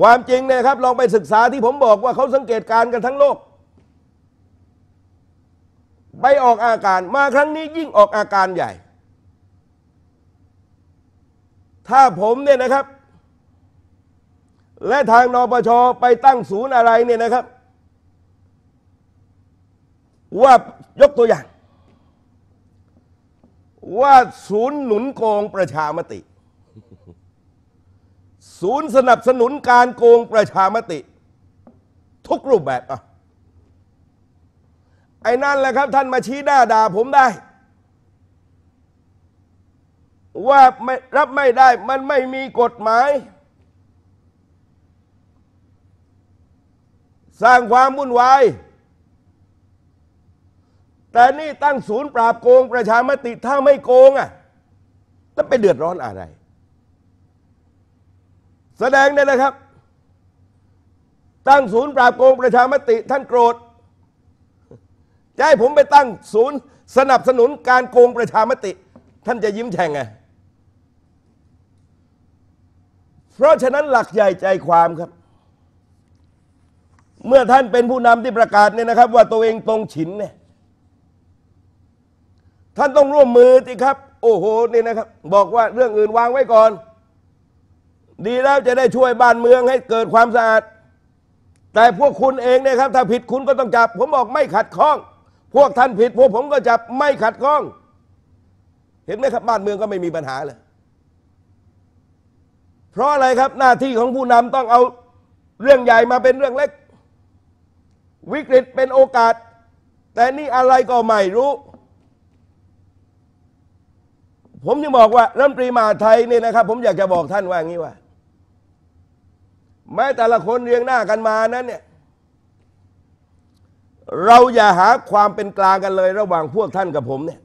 ความจริงเนี่ยครับลองไปศึกษาที่ผมบอกว่าเขาสังเกตการกันทั้งโลกไปออกอาการมาครั้งนี้ยิ่งออกอาการใหญ่ ถ้าผมเนี่ยนะครับ และทางนปชไปตั้งศูนย์อะไรเนี่ยนะครับ ว่า ยกตัวอย่าง ว่าศูนย์หนุนกองประชามติศูนย์สนับสนุนการโกงประชามติ ทุกรูปแบบอ่ะไอ้นั่นแหละครับ ท่านมาชี้หน้าด่าผมได้ ว่าไม่รับไม่ได้มันไม่มีกฎหมาย สร้างความวุ่นวาย แต่นี่ตั้งศูนย์ปราบโกงประชามติ ถ้าไม่โกงอ่ะแล้วไปเดือดร้อนอะไรแสดงได้เลยครับ ตั้งศูนย์ปราบโกงประชามติ ท่านโกรธจะให้ผมไปตั้งศูนย์สนับสนุนการโกงประชามติ ท่านจะยิ้มแฉ่งไงเพราะฉะนั้นหลักใหญ่ใจความครับ เมื่อท่านเป็นผู้นำที่ประกาศเนี่ยนะครับ ว่าตัวเองตรงฉินเนี่ยท่านต้องร่วมมือสิครับ โอ้โหนี่นะครับบอกว่าเรื่องอื่นวางไว้ก่อนดีแล้วจะได้ช่วยบ้านเมืองให้เกิดความสะอาดแต่พวกคุณเองเนี่ยครับ ถ้าผิดคุณก็ต้องจับ ผมบอกไม่ขัดข้อง พวกท่านผิดพวกผมก็จับไม่ขัดข้องเห็นไหมครับบ้านเมืองก็ไม่มีปัญหาเลยเพราะอะไรครับหน้าที่ของผู้นำต้องเอาเรื่องใหญ่มาเป็นเรื่องเล็ก วิกฤตเป็นโอกาส แต่นี่อะไรก็ไม่รู้ ผมยังบอกว่ารัฐมปรีมาไทยเนี่ยนะครับผมอยากจะบอกท่านว่างี้ว่าแม้แต่ละคนเรียงหน้ากันมานั้นเนี่ยเราอย่าหาความเป็นกลางกันเลย ระหว่างพวกท่านกับผมเนี่ย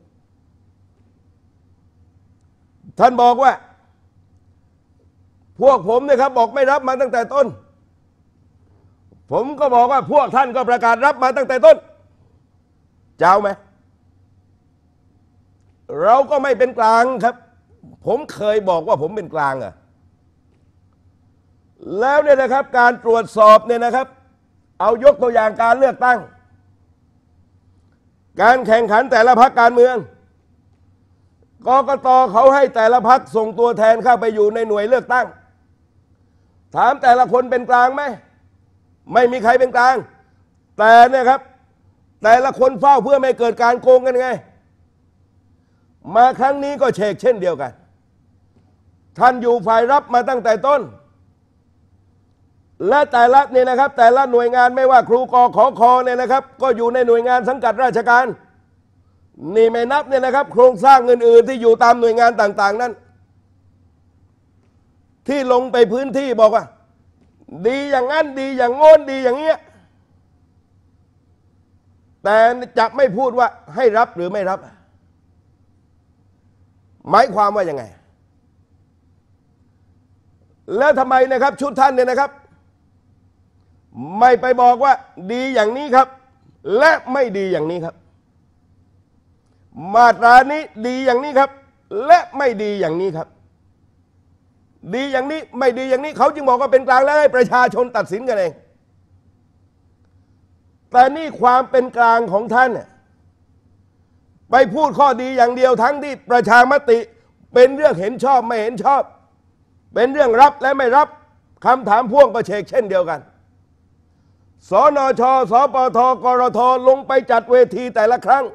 ท่านบอกว่า พวกผมเนี่ยครับบอกไม่รับมาตั้งแต่ต้น ผมก็บอกว่าพวกท่านก็ประกาศรับมาตั้งแต่ต้น เจ้าไหมเราก็ไม่เป็นกลางครับ ผมเคยบอกว่าผมเป็นกลางอะ่ะแล้วเนี่ยนะครับการตรวจสอบเนี่ยนะครับ เอายกตัวอย่างการเลือกตั้ง การแข่งขันแต่ละพักการเมืองกกตเขาให้แต่ละพักส่งตัวแทนเข้าไปอยู่ในหน่วยเลือกตั้ง ถามแต่ละคนเป็นกลางไหมไม่มีใครเป็นกลาง แต่เนี่ยครับแต่ละคนเฝ้าเพื่อไม่เกิดการโกงกันไง มาครั้งนี้ก็เชกเช่นเดียวกัน ท่านอยู่ฝ่ายรับมาตั้งแต่ต้นและแต่ละเนี่ยนะครับแต่ละหน่วยงานไม่ว่าครูกอขอคอเนี่ยนะครับ ก็อยู่ในหน่วยงานสังกัดราชการนี่ไม่นับเนี่ยนะครับ โครงสร้างเงินอื่นที่อยู่ตามหน่วยงานต่าง ๆนั้น ที่ลงไปพื้นที่บอกว่า ดีอย่างนั้นดีอย่างโน้นดีอย่างเงี้ยแต่จะไม่พูดว่าให้รับหรือไม่รับ หมายความว่ายังไง แล้วทำไมนะครับ ชุดท่านเนี่ยนะครับไม่ไปบอกว่าดีอย่างนี้ครับ และไม่ดีอย่างนี้ครับ มาตรานี้ดีอย่างนี้ครับ และไม่ดีอย่างนี้ครับ ดีอย่างนี้ไม่ดีอย่างนี้เขาจึงบอกว่าเป็นกลางแล้วให้ประชาชนตัดสินกันเอง แต่นี่ความเป็นกลางของท่านเนี่ยไปพูดข้อดีอย่างเดียวทั้งที่ประชามติ เป็นเรื่องเห็นชอบไม่เห็นชอบ เป็นเรื่องรับและไม่รับคำถามพ่วงประเชกเช่นเดียวกันสนช สปท กรท ลงไปจัดเวทีแต่ละครั้ง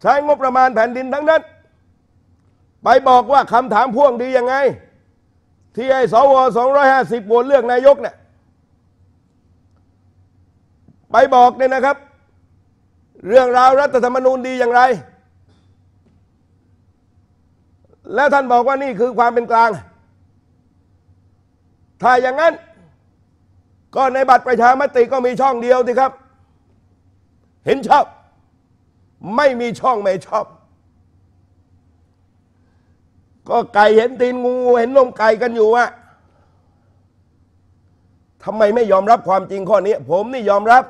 ใช้งบประมาณแผ่นดินทั้งนั้น ไปบอกว่าคำถามพ่วงดียังไง ที่ไอ้สวสองร้อยห้าสิบโหวตเลือกนายกเนี่ยไปบอกเนี่ยนะครับ เรื่องราวรัฐธรรมนูญดีอย่างไร และท่านบอกว่านี่คือความเป็นกลางถ้าอย่างนั้นก็ในบัตรประชามติก็มีช่องเดียวสิครับ เห็นชอบ ไม่มีช่องไม่ชอบ ก็ไก่เห็นตีนงูเห็นนมไก่กันอยู่อะทำไมไม่ยอมรับความจริงข้อนี้ผมนี่ยอมรับ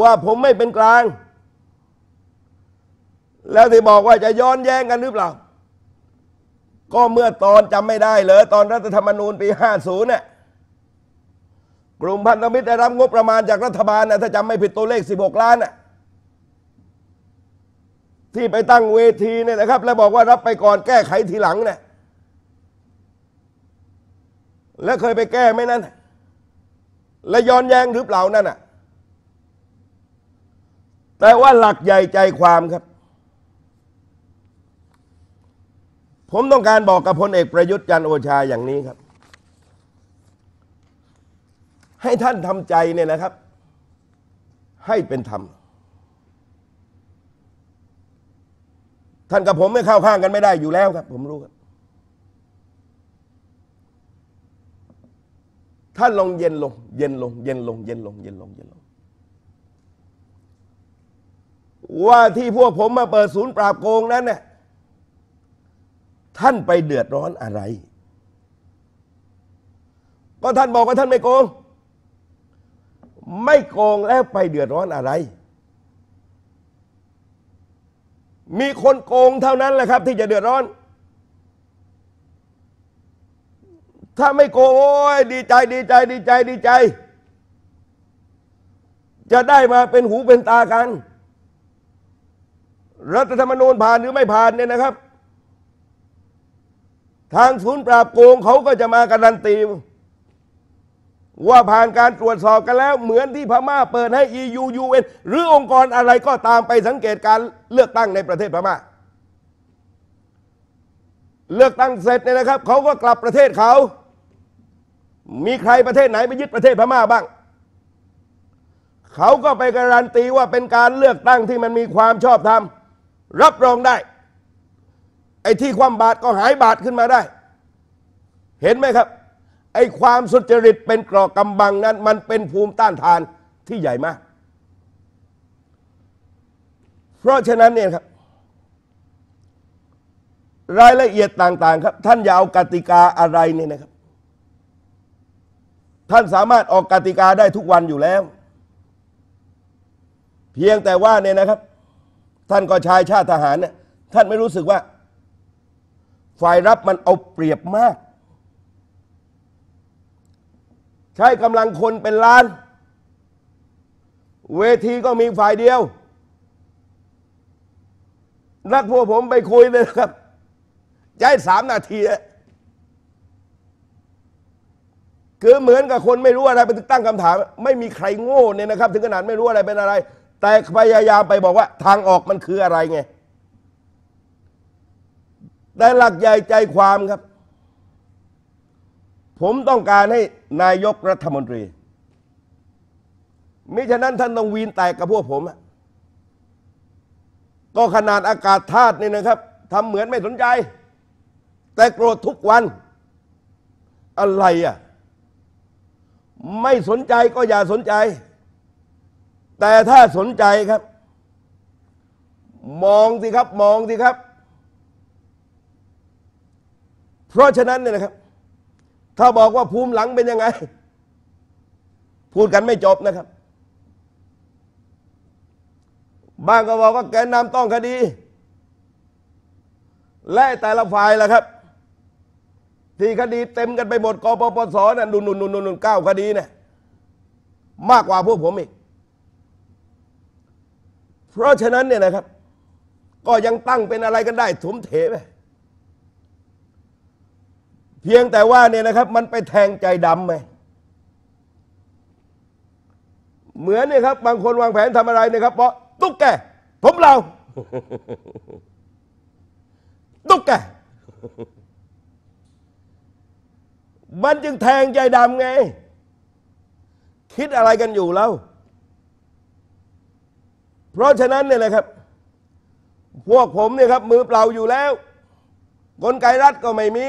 ว่าผมไม่เป็นกลาง แล้วที่บอกว่าจะย้อนแย้งกันหรือเปล่า ก็เมื่อตอนจำไม่ได้เลยตอนรัฐธรรมนูญปี 50เนี่ยลุ่มพันธมิตรได้รับงบประมาณจากรัฐบาลนะถ้าจำไม่ผิดตัวเลข 16 ล้านนะที่ไปตั้งเวทีเนี่ยนะครับ แล้วบอกว่ารับไปก่อนแก้ไขทีหลังเนะและเคยไปแก้ไหมนั่น และย้อนแย้งหรือเปล่านั่นน่ะแต่ว่าหลักใหญ่ใจความครับ ผมต้องการบอกกับพลเอกประยุทธ์จันโอชาอย่างนี้ครับให้ท่านทำใจเนี่ยนะครับ ให้เป็นธรรม ท่านกับผมไม่เข้าข้างกันไม่ได้อยู่แล้วครับ ผมรู้ครับ ท่านลงเย็นลง เย็นลง เย็นลงเย็นลง เย็นลงเย็นลง ว่าที่พวกผมมาเปิดศูนย์ปราบโกงนั้นเนี่ยท่านไปเดือดร้อนอะไร ก็ท่านบอกว่าท่านไม่โกงไม่โกง แล้วไปเดือดร้อนอะไร มีคนโกงเท่านั้นแหละครับ ที่จะเดือดร้อน ถ้าไม่โกงโอ้ยดีใจดีใจ ดีใจดีใจ จะได้มาเป็นหูเป็นตากัน รัฐธรรมนูญผ่านหรือไม่ผ่านเนี่ยนะครับ ทางศูนย์ปราบโกงเขาก็จะมาการันตีว่าผ่านการตรวจสอบกันแล้วเหมือนที่พม่าเปิดให้ EU UN หรือองค์กรอะไรก็ตามไปสังเกตการเลือกตั้งในประเทศพม่าเลือกตั้งเสร็จเนี่ยนะครับเขาก็กลับประเทศเขามีใครประเทศไหนไปยึดประเทศพม่าบ้างเขาก็ไปการันตีว่าเป็นการเลือกตั้งที่มันมีความชอบธรรมรับรองได้ ไอ้ที่ความบาดก็หายบาดขึ้นมาได้ เห็นไหมครับไอ้ความสุจริตเป็นกรอกกำบังนั้น มันเป็นภูมิต้านทานที่ใหญ่มาก เพราะฉะนั้นเนี่ยครับรายละเอียดต่างๆครับท่านอย่าเอากติกาอะไรเนี่ยนะครับ ท่านสามารถออกกติกาได้ทุกวันอยู่แล้ว เพียงแต่ว่าเนี่ยนะครับ ท่านก็ชายชาติทหารเนี่ยท่านไม่รู้สึกว่า ฝ่ายรับมันเอาเปรียบมากใช้กำลังคนเป็นล้าน เวทีก็มีฝ่ายเดียว นักพวกผมไปคุยเลยครับใช้สามนาทีคือเหมือนกับคนไม่รู้อะไรไปตั้งคำถาม ไม่มีใครโง่เนี่ยนะครับ ถึงขนาดไม่รู้อะไรเป็นอะไร แต่พยายามไปบอกว่าทางออกมันคืออะไรไงแต่หลักใหญ่ใจความครับผมต้องการให้นายกรัฐมนตรีมิฉะนั้นท่านต้องวีนแตกกับพวกผมก็ขนาดอากาศธาตุนี่นะครับทำเหมือนไม่สนใจ แต่โกรธทุกวันอะไรอ่ะ ไม่สนใจก็อย่าสนใจ แต่ถ้าสนใจครับ มองสิครับ มองสิครับ เพราะฉะนั้นเนี่ยนะครับถ้าบอกว่าภูมิหลังเป็นยังไง พูดกันไม่จบนะครับ บางก็บอกว่าแกนนำต้องคดี และแต่ละฝ่ายล่ะครับ ที่คดีเต็มกันไปหมด กปปสนั่นดุนดุนดุนดุนเก้าคดีเนี่ยมากกว่าพวกผมอีก เพราะฉะนั้นเนี่ยนะครับ ก็ยังตั้งเป็นอะไรกันได้สมเถไปเพียงแต่ว่าเนี่ยนะครับมันไปแทงใจดำไหมเหมือนเนี่ยครับบางคนวางแผนทำอะไรนะครับ เพราะ ตุ๊กแกผมเรา ตุ๊กแก มันจึงแทงใจดำไง คิดอะไรกันอยู่แล้ว เพราะฉะนั้นเนี่ยนะครับ พวกผมเนี่ยครับมือเปล่าอยู่แล้วกลไกรัฐก็ไม่มี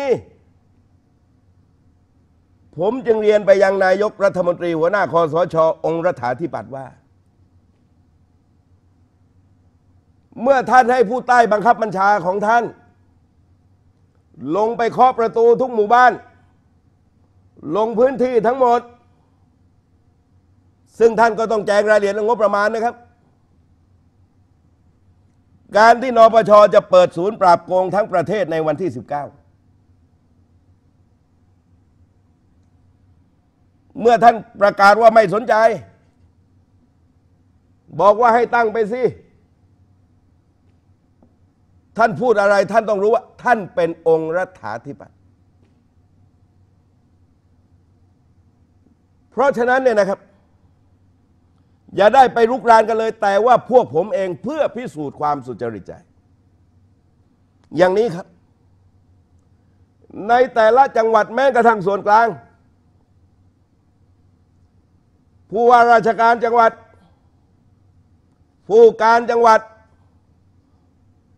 ผมจึงเรียนไปยังนายกรัฐมนตรี หัวหน้าคอสช องรัฐาธิปัตย์ว่า เมื่อท่านให้ผู้ใต้บังคับบัญชาของท่าน ลงไปเคาะประตูทุกหมู่บ้าน ลงพื้นที่ทั้งหมด ซึ่งท่านก็ต้องแจงรายละเอียดงบประมาณนะครับ การที่นปชจะเปิดศูนย์ปราบโกงทั้งประเทศในวันที่ 19เมื่อท่านประกาศว่าไม่สนใจ บอกว่าให้ตั้งไปสิ ท่านพูดอะไรท่านต้องรู้ว่า ท่านเป็นองค์รัฐาธิปัตย์เพราะฉะนั้นเนี่ยนะครับ อย่าได้ไปรุกรานกันเลย แต่ว่าพวกผมเองเพื่อพิสูจน์ความสุจริตใจอย่างนี้ครับ ในแต่ละจังหวัดแม้กระทั่งส่วนกลางผู้ว่าราชการจังหวัด ผู้การจังหวัด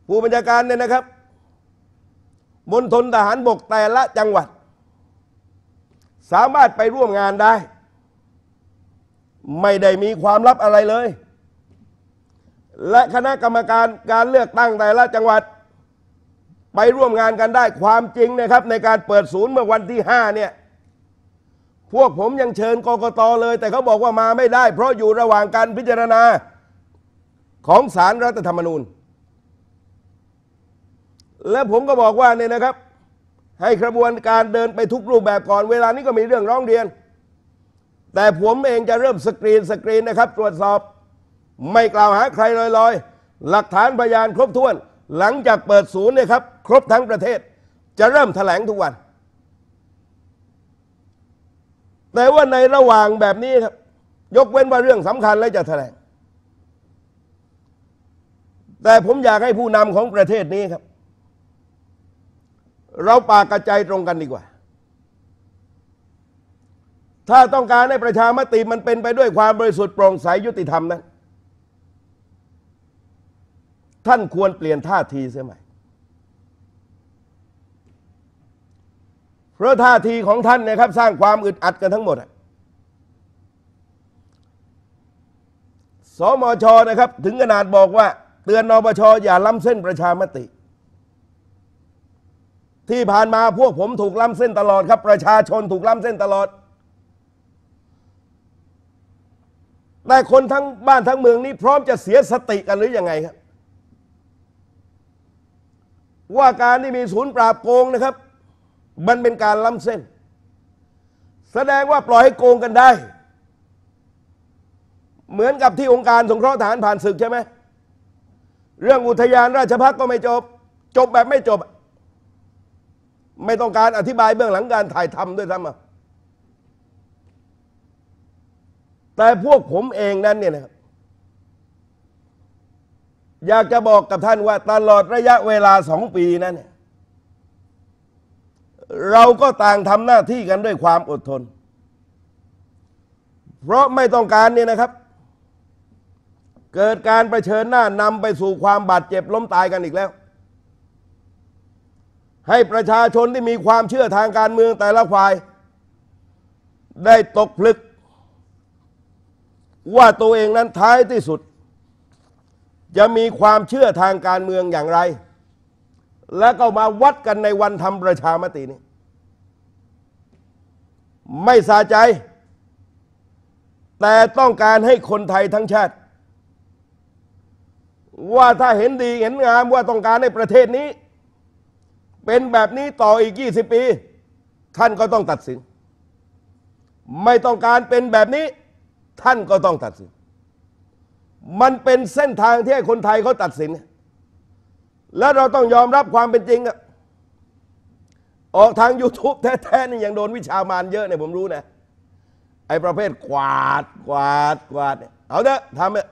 ผู้บัญชาการเนี่ยนะครับมณฑลทหารบกแต่ละจังหวัด สามารถไปร่วมงานได้ ไม่ได้มีความลับอะไรเลย และคณะกรรมการการเลือกตั้งแต่ละจังหวัด ไปร่วมงานกันได้ความจริงนะครับ ในการเปิดศูนย์เมื่อวันที่5เนี่ยพวกผมยังเชิญกกตเลย แต่เขาบอกว่ามาไม่ได้เพราะอยู่ระหว่างการพิจารณาของสารรัฐธรรมนูญ และผมก็บอกว่าเนี่ยนะครับ ให้กระบวนการเดินไปทุกรูปแบบก่อนเวลานี้ก็มีเรื่องร้องเรียน แต่ผมเองจะเริ่มสกรีน สกรีนนะครับ ตรวจสอบ ไม่กล่าวหาใครลอยๆ หลักฐานพยานครบถ้วนหลังจากเปิดศูนย์เนี่ยครับครบทั้งประเทศจะเริ่มแถลงทุกวันแต่ว่าในระหว่างแบบนี้ครับ ยกเว้นว่าเรื่องสำคัญแลวจะแถลง แต่ผมอยากให้ผู้นำของประเทศนี้ครับ เราปากกระจายตรงกันดีกว่า ถ้าต้องการให้ประชามติมันเป็นไปด้วยความบริสุทธิ์โปร่งใสยุติธรรมนั้นท่านควรเปลี่ยนท่าทีเสียใหม่เพราะท่าทีของท่านนะครับ สร้างความอึดอัดกันทั้งหมดสมชนะครับ ถึงขนาดบอกว่า เตือนนปชอย่าล้ำเส้นประชามติ ที่ผ่านมาพวกผมถูกล้ำเส้นตลอดครับประชาชนถูกล้ำเส้นตลอดแต่คนทั้งบ้านทั้งเมืองนี้พร้อมจะเสียสติกันหรืออยังไงครับ ว่าการที่มีศูนย์ปราบโกงนะครับมันเป็นการล้ำเส้น แสดงว่าปล่อยให้โกงกันได้ เหมือนกับที่องค์การสงเคราะห์ทหารผ่านศึกใช่ไหมเรื่องอุทยานราชพักก็ไม่จบ จบแบบไม่จบ ไม่ต้องการอธิบายเบื้องหลังการถ่ายทำด้วยซ้ำแต่พวกผมเองนั้นเนี่ยนะครับอยากจะบอกกับท่านว่า ตลอดระยะเวลาสองปีนั้นเนี่ยเราก็ต่างทำหน้าที่กันด้วยความอดทน เพราะไม่ต้องการเนี่ยนะครับ เกิดการปรเชิญหน้านำไปสู่ความบาดเจ็บล้มตายกันอีกแล้ว ให้ประชาชนที่มีความเชื่อทางการเมืองแต่ละฝ่าย ได้ตกผลึกว่าตัวเองนั้นท้ายที่สุด จะมีความเชื่อทางการเมืองอย่างไรแล้วก็มาวัดกันในวันทำประชามตินี้ ไม่สาใจ แต่ต้องการให้คนไทยทั้งชาติ ว่าถ้าเห็นดีเห็นงามว่าต้องการให้ประเทศนี้ เป็นแบบนี้ต่ออีก 20 ปี ท่านก็ต้องตัดสิน ไม่ต้องการเป็นแบบนี้ท่านก็ต้องตัดสิน มันเป็นเส้นทางที่ให้คนไทยเขาตัดสินแล้วเราต้องยอมรับความเป็นจริงอะออกทาง YouTube แท้ๆนี่ยังโดนวิชามานเยอะเนี่ยผมรู้นะ ไอ้ประเภทกวาดกวาดกวาดเอาเถอะทำเีอะ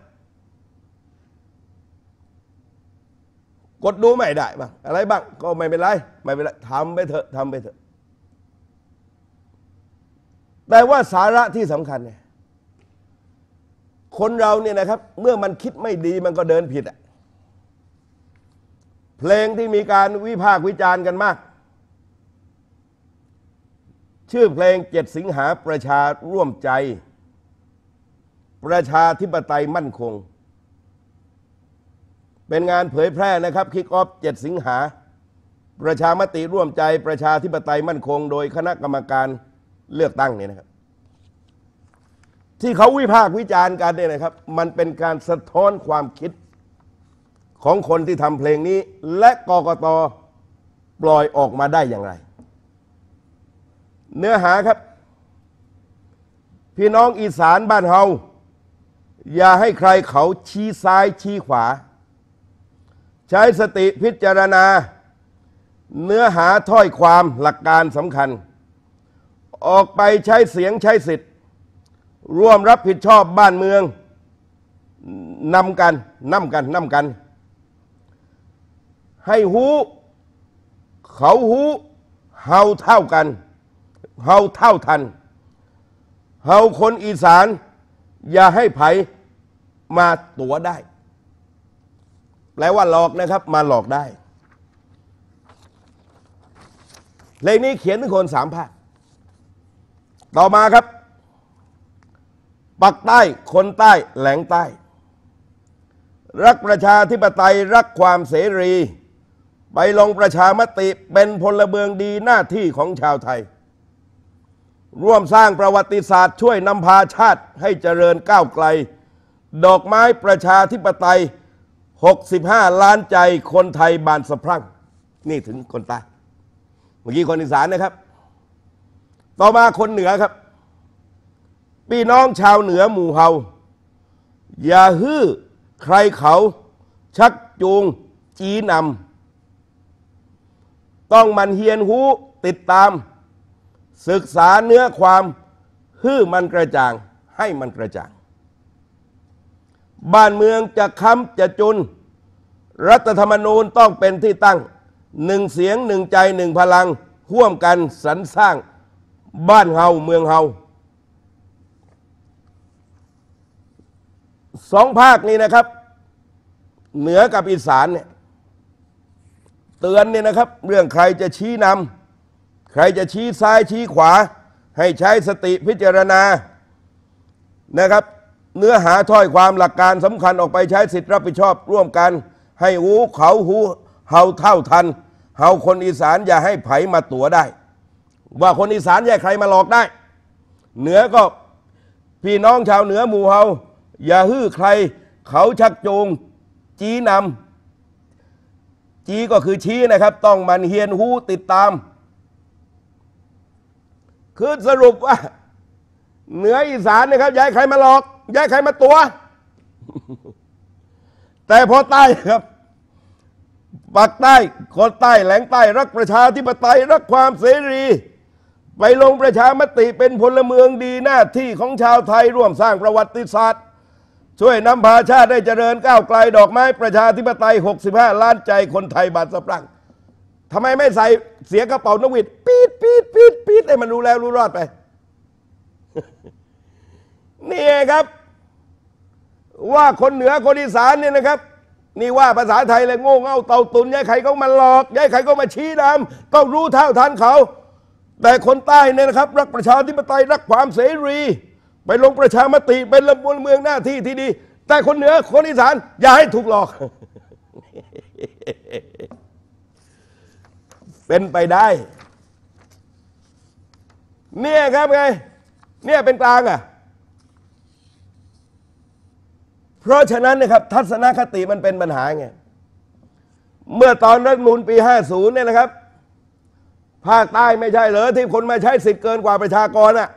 กดดูไม่ได้บ้างอะไรบ้างก็ไม่เป็นไรไม่เป็นไรทำไปเถอะทำไปเถอะแต่ว่าสาระที่สำคัญเนี่ย คนเราเนี่ยนะครับ เมื่อมันคิดไม่ดีมันก็เดินผิดอะเพลงที่มีการวิพากษ์วิจารณ์กันมากชื่อเพลงเจ็ดสิงหาประชาร่วมใจ ประชาธิปไตยมั่นคง เป็นงานเผยแพร่นะครับคิกออฟเจ็ดสิงหา ประชามติร่วมใจ ประชาธิปไตยมั่นคง โดยคณะกรรมการเลือกตั้งนี่นะครับ ที่เขาวิพากษ์วิจารณ์กันเนี่ยนะครับ มันเป็นการสะท้อนความคิดของคนที่ทำเพลงนี้และกกตปล่อยออกมาได้อย่างไร เนื้อหาครับ พี่น้องอีสานบ้านเฮาอย่าให้ใครเขาชี้ซ้ายชี้ขวา ใช้สติพิจารณา เนื้อหาถ้อยความหลักการสำคัญ ออกไปใช้เสียงใช้สิทธิ์ร่วมรับผิดชอบบ้านเมืองนำกันนำกันนำกันนำกันให้หูเขาหูเฮาเท่ากันเฮาเท่าทันเฮาคนอีสาน อย่าให้ไผมาตัวได้แปลว่าหลอกนะครับ มาหลอกได้เพลงนี้เขียนถึงคนสามภาคต่อมาครับปักใต้คนใต้แหลงใต้ รักประชาธิปไตยรักความเสรีไปลงประชามติเป็นพลเมืองดีหน้าที่ของชาวไทย ร่วมสร้างประวัติศาสตร์ช่วยนำพาชาติให้เจริญก้าวไกลดอกไม้ประชาธิปไตย 65 ล้านใจคนไทยบานสะพรั่งนี่ถึงคนใต้เมื่อกี้คนอีสานนะครับ ต่อมาคนเหนือครับพี่น้องชาวเหนือหมู่เฮาอย่าฮื้อใครเขา ชักจูงจีนำต้องมันเฮียนหูติดตาม ศึกษาเนื้อความฮื้อมันกระจ่าง ให้มันกระจ่าง บ้านเมืองจะค้ำจะจุน รัฐธรรมนูญต้องเป็นที่ตั้ง หนึ่งเสียง หนึ่งใจหนึ่งพลัง ห่วมกันสรรสร้าง บ้านเฮา เมืองเฮาสองภาคนี้นะครับ เหนือกับอีสานเนี่ยเตือนเนี่ยนะครับเรื่องใครจะชี้นำใครจะชี้ซ้ายชี้ขวา ให้ใช้สติพิจารณานะครับ เนื้อหาถ้อยความหลักการสำคัญออกไปใช้สิทธิรับผิดชอบร่วมกัน ให้หูเขาหูเฮาเท่าทันเฮาคนอีสานอย่าให้ไผมาตัวได้ ว่าคนอีสานอย่าใครมาหลอกได้ เหนือก็พี่น้องชาวเหนือหมู่เฮาอย่าฮื้อใคร เขาชักจูงจี้นำจีก็คือชี้นะครับ ต้องมันเฮียนหูติดตามคือสรุปว่าเหนืออีสานนะครับย้ายใครมาหลอก ย้ายใครมาตัวแต่พอใต้ครับปากใต้คนใต้แหลงใต้ รักประชาธิปไตย รักความเสรี ไปลงประชามติเป็นพลเมืองดีหน้าที่ของชาวไทยร่วมสร้างประวัติศาสตร์ช่วยนำพาชาติได้เจริญก้าวไกลดอกไม้ ประชาธิปไตย 65 ล้านใจคนไทยบาดสะพรั่งทำไมไม่ใส่เสียกระเป๋านวิดปีดปีดปีดปีดให้มันรู้แล้วรู้รอดไป นี่ครับ ว่าคนเหนือคนอีสานเนี่ยนะครับ นี่ว่าภาษาไทยเลย โง่เง่าเต่าตุนยายไข่ก็มาหลอกยายไข่ก็มาชี้นำต้องรู้เท่าทันเขา แต่คนใต้เนี่ยนะครับรักประชาธิปไตยรักความเสรีไปลงประชามติเป็นระบนเมืองหน้าที่ที่ดี แต่คนเหนือ คนอีสาน อย่าให้ถูกหลอก เป็นไปได้ เนี่ยครับไง เนี่ยเป็นกลางอ่ะ เพราะฉะนั้นนะครับ ทัศนคติมันเป็นปัญหาไง เมื่อตอนรัฐมนูลปี 50เนี่ยนะครับ ภาคใต้ไม่ใช่เหรอที่คนมาใช้สิทธิ์เกินกว่าประชากรอ่ะ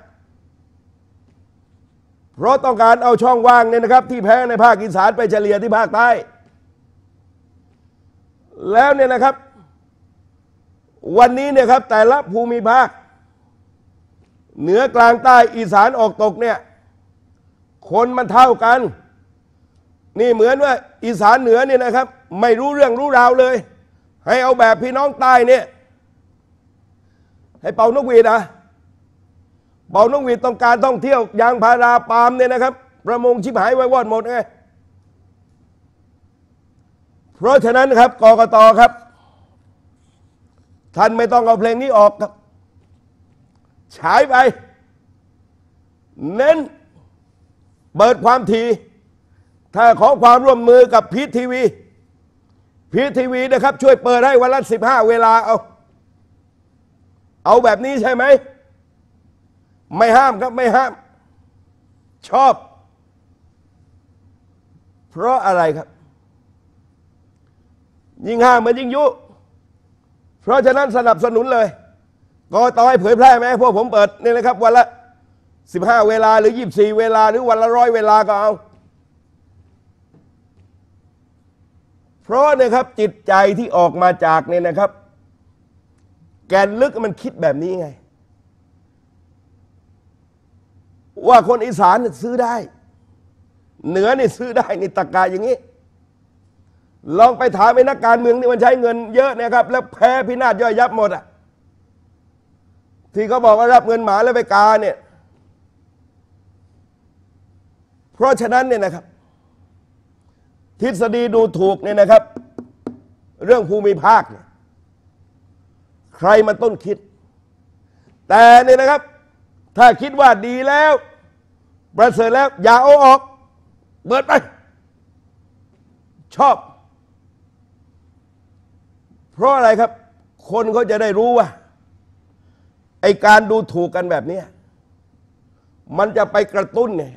เพราะต้องการเอาช่องว่างเนี่ยนะครับที่แพ้ในภาคอีสานไปเฉลี่ยที่ภาคใต้ แล้วเนี่ยนะครับ วันนี้เนี่ยครับแต่ละภูมิภาค เหนือกลางใต้ อีสานออกตกเนี่ยคนมันเท่ากัน นี่เหมือนว่า อีสานเหนือเนี่ยนะครับ ไม่รู้เรื่องรู้ราวเลย ให้เอาแบบพี่น้องใต้เนี่ยให้เป่านกหวีดอ่ะเป่านกหวีดต้องการท่องเที่ยว ยางพาราปาล์มเนี่ยนะครับประมงชิบหายไว้วอดหมดไงเพราะฉะนั้นครับกกตครับ ท่านไม่ต้องเอาเพลงนี้ออกครับ ฉายไป เน้น เปิดความที ถ้าขอความร่วมมือกับพีทีวีพีทีวีนะครับช่วยเปิดให้วันละสิบห้าเวลาเอาเอาแบบนี้ใช่ไหมไม่ห้ามครับไม่ห้าม ชอบ เพราะอะไรครับ ยิ่งห้ามมันยิ่งยุ เพราะฉะนั้นสนับสนุนเลย ก็ต่อให้เผยแพร่ไหมพวกผมเปิดนี่นะครับ วันละสิบห้าเวลาหรือยีิบสี่เวลาหรือวันละร้อยเวลาก็เอาเพราะนะครับจิตใจที่ออกมาจากเนี่ยนะครับ แกนลึกมันคิดแบบนี้ไงว่าคนอีสานซื้อได้ เหนือนี่ซื้อได้นี่ตะกาอย่างนี้ ลองไปถามไอ้นักการเมืองนี่มันใช้เงินเยอะนะครับแล้วแพ้พินาศย่อยยับหมดอ่ะที่เขาบอกว่ารับเงินหมาแล้วไปกาเนี่ย เพราะฉะนั้นเนี่ยนะครับ ทฤษฎีดูถูกเนี่ยนะครับ เรื่องภูมิภาคเนี่ย ใครมันต้นคิด แต่เนี่ยนะครับถ้าคิดว่าดีแล้ว ประเสริฐแล้วอย่าเอาออกเบิดไป ชอบ เพราะอะไรครับ คนเขาจะได้รู้ว่า ไอการดูถูกกันแบบนี้มันจะไปกระตุ้นเนี่ย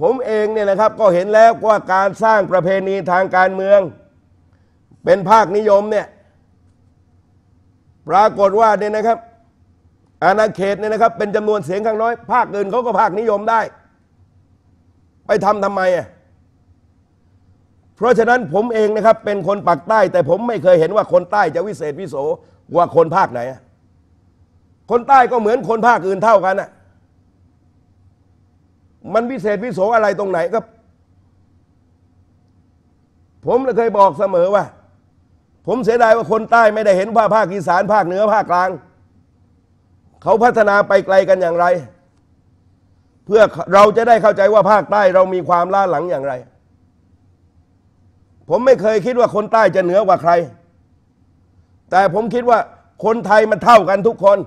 ผมเองเนี่ยนะครับ ก็เห็นแล้วว่าการสร้างประเพณีทางการเมือง เป็นภาคนิยมเนี่ย ปรากฏว่าเนี่ยนะครับอาณาเขตเนี่ยนะครับเป็นจำนวนเสียงข้างน้อยภาคอื่นเขาก็ภาคนิยมได้ ไปทำทำไมอ่ะเพราะฉะนั้นผมเองนะครับเป็นคนปากใต้ แต่ผมไม่เคยเห็นว่าคนใต้จะวิเศษวิโสกว่าคนภาคไหนคนใต้ก็เหมือนคนภาคอื่นเท่ากันน่ะมันวิเศษวิโสอะไรตรงไหนก็ผมเคยบอกเสมอว่า ผมเสียดายว่าคนใต้ไม่ได้เห็นว่า ภาคอีสานภาคเหนือ ภาคกลางเขาพัฒนาไปไกลกันอย่างไร เพื่อเราจะได้เข้าใจว่าภาคใต้เรามีความล้าหลังอย่างไร ผมไม่เคยคิดว่าคนใต้จะเหนือกว่าใคร แต่ผมคิดว่าคนไทยมันเท่ากันทุกคน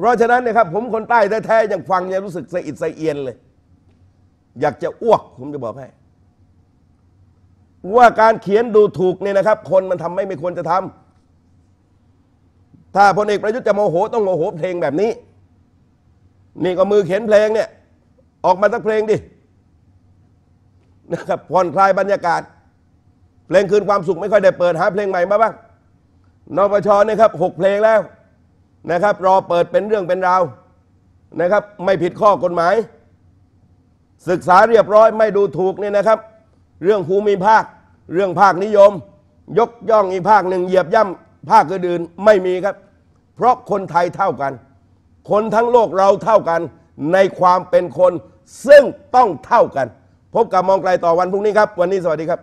เพราะฉะนั้นนะครับผมคนใต้แท้ๆยังฟังยังรู้สึกสะอิดสะเอียนเลย อยากจะอ้วก ผมจะบอกให้ ว่าการเขียนดูถูกเนี่ยนะครับ คนมันทำไม่ไม่ควรจะทำถ้าพลเอกประยุทธ์จะโมโหต้องโมโหเพลงแบบนี้ นี่ก็มือเขียนเพลงเนี่ยออกมาสักเพลงดินะครับผ่อนคลายบรรยากาศ เพลงคืนความสุขไม่ค่อยได้เปิดหาเพลงใหม่มาบ้างนปชเนี่ยครับหกเพลงแล้วนะครับรอเปิดเป็นเรื่องเป็นราวนะครับ ไม่ผิดข้อกฎหมาย ศึกษาเรียบร้อย ไม่ดูถูกเนี่ยนะครับ เรื่องภูมิภาค เรื่องภาคนิยม ยกย่องอีกภาคหนึ่งเหยียบย่ำภาคอื่นไม่มีครับ เพราะคนไทยเท่ากัน คนทั้งโลกเราเท่ากัน ในความเป็นคนซึ่งต้องเท่ากัน พบกับมองไกลต่อวันพรุ่งนี้ครับ วันนี้สวัสดีครับ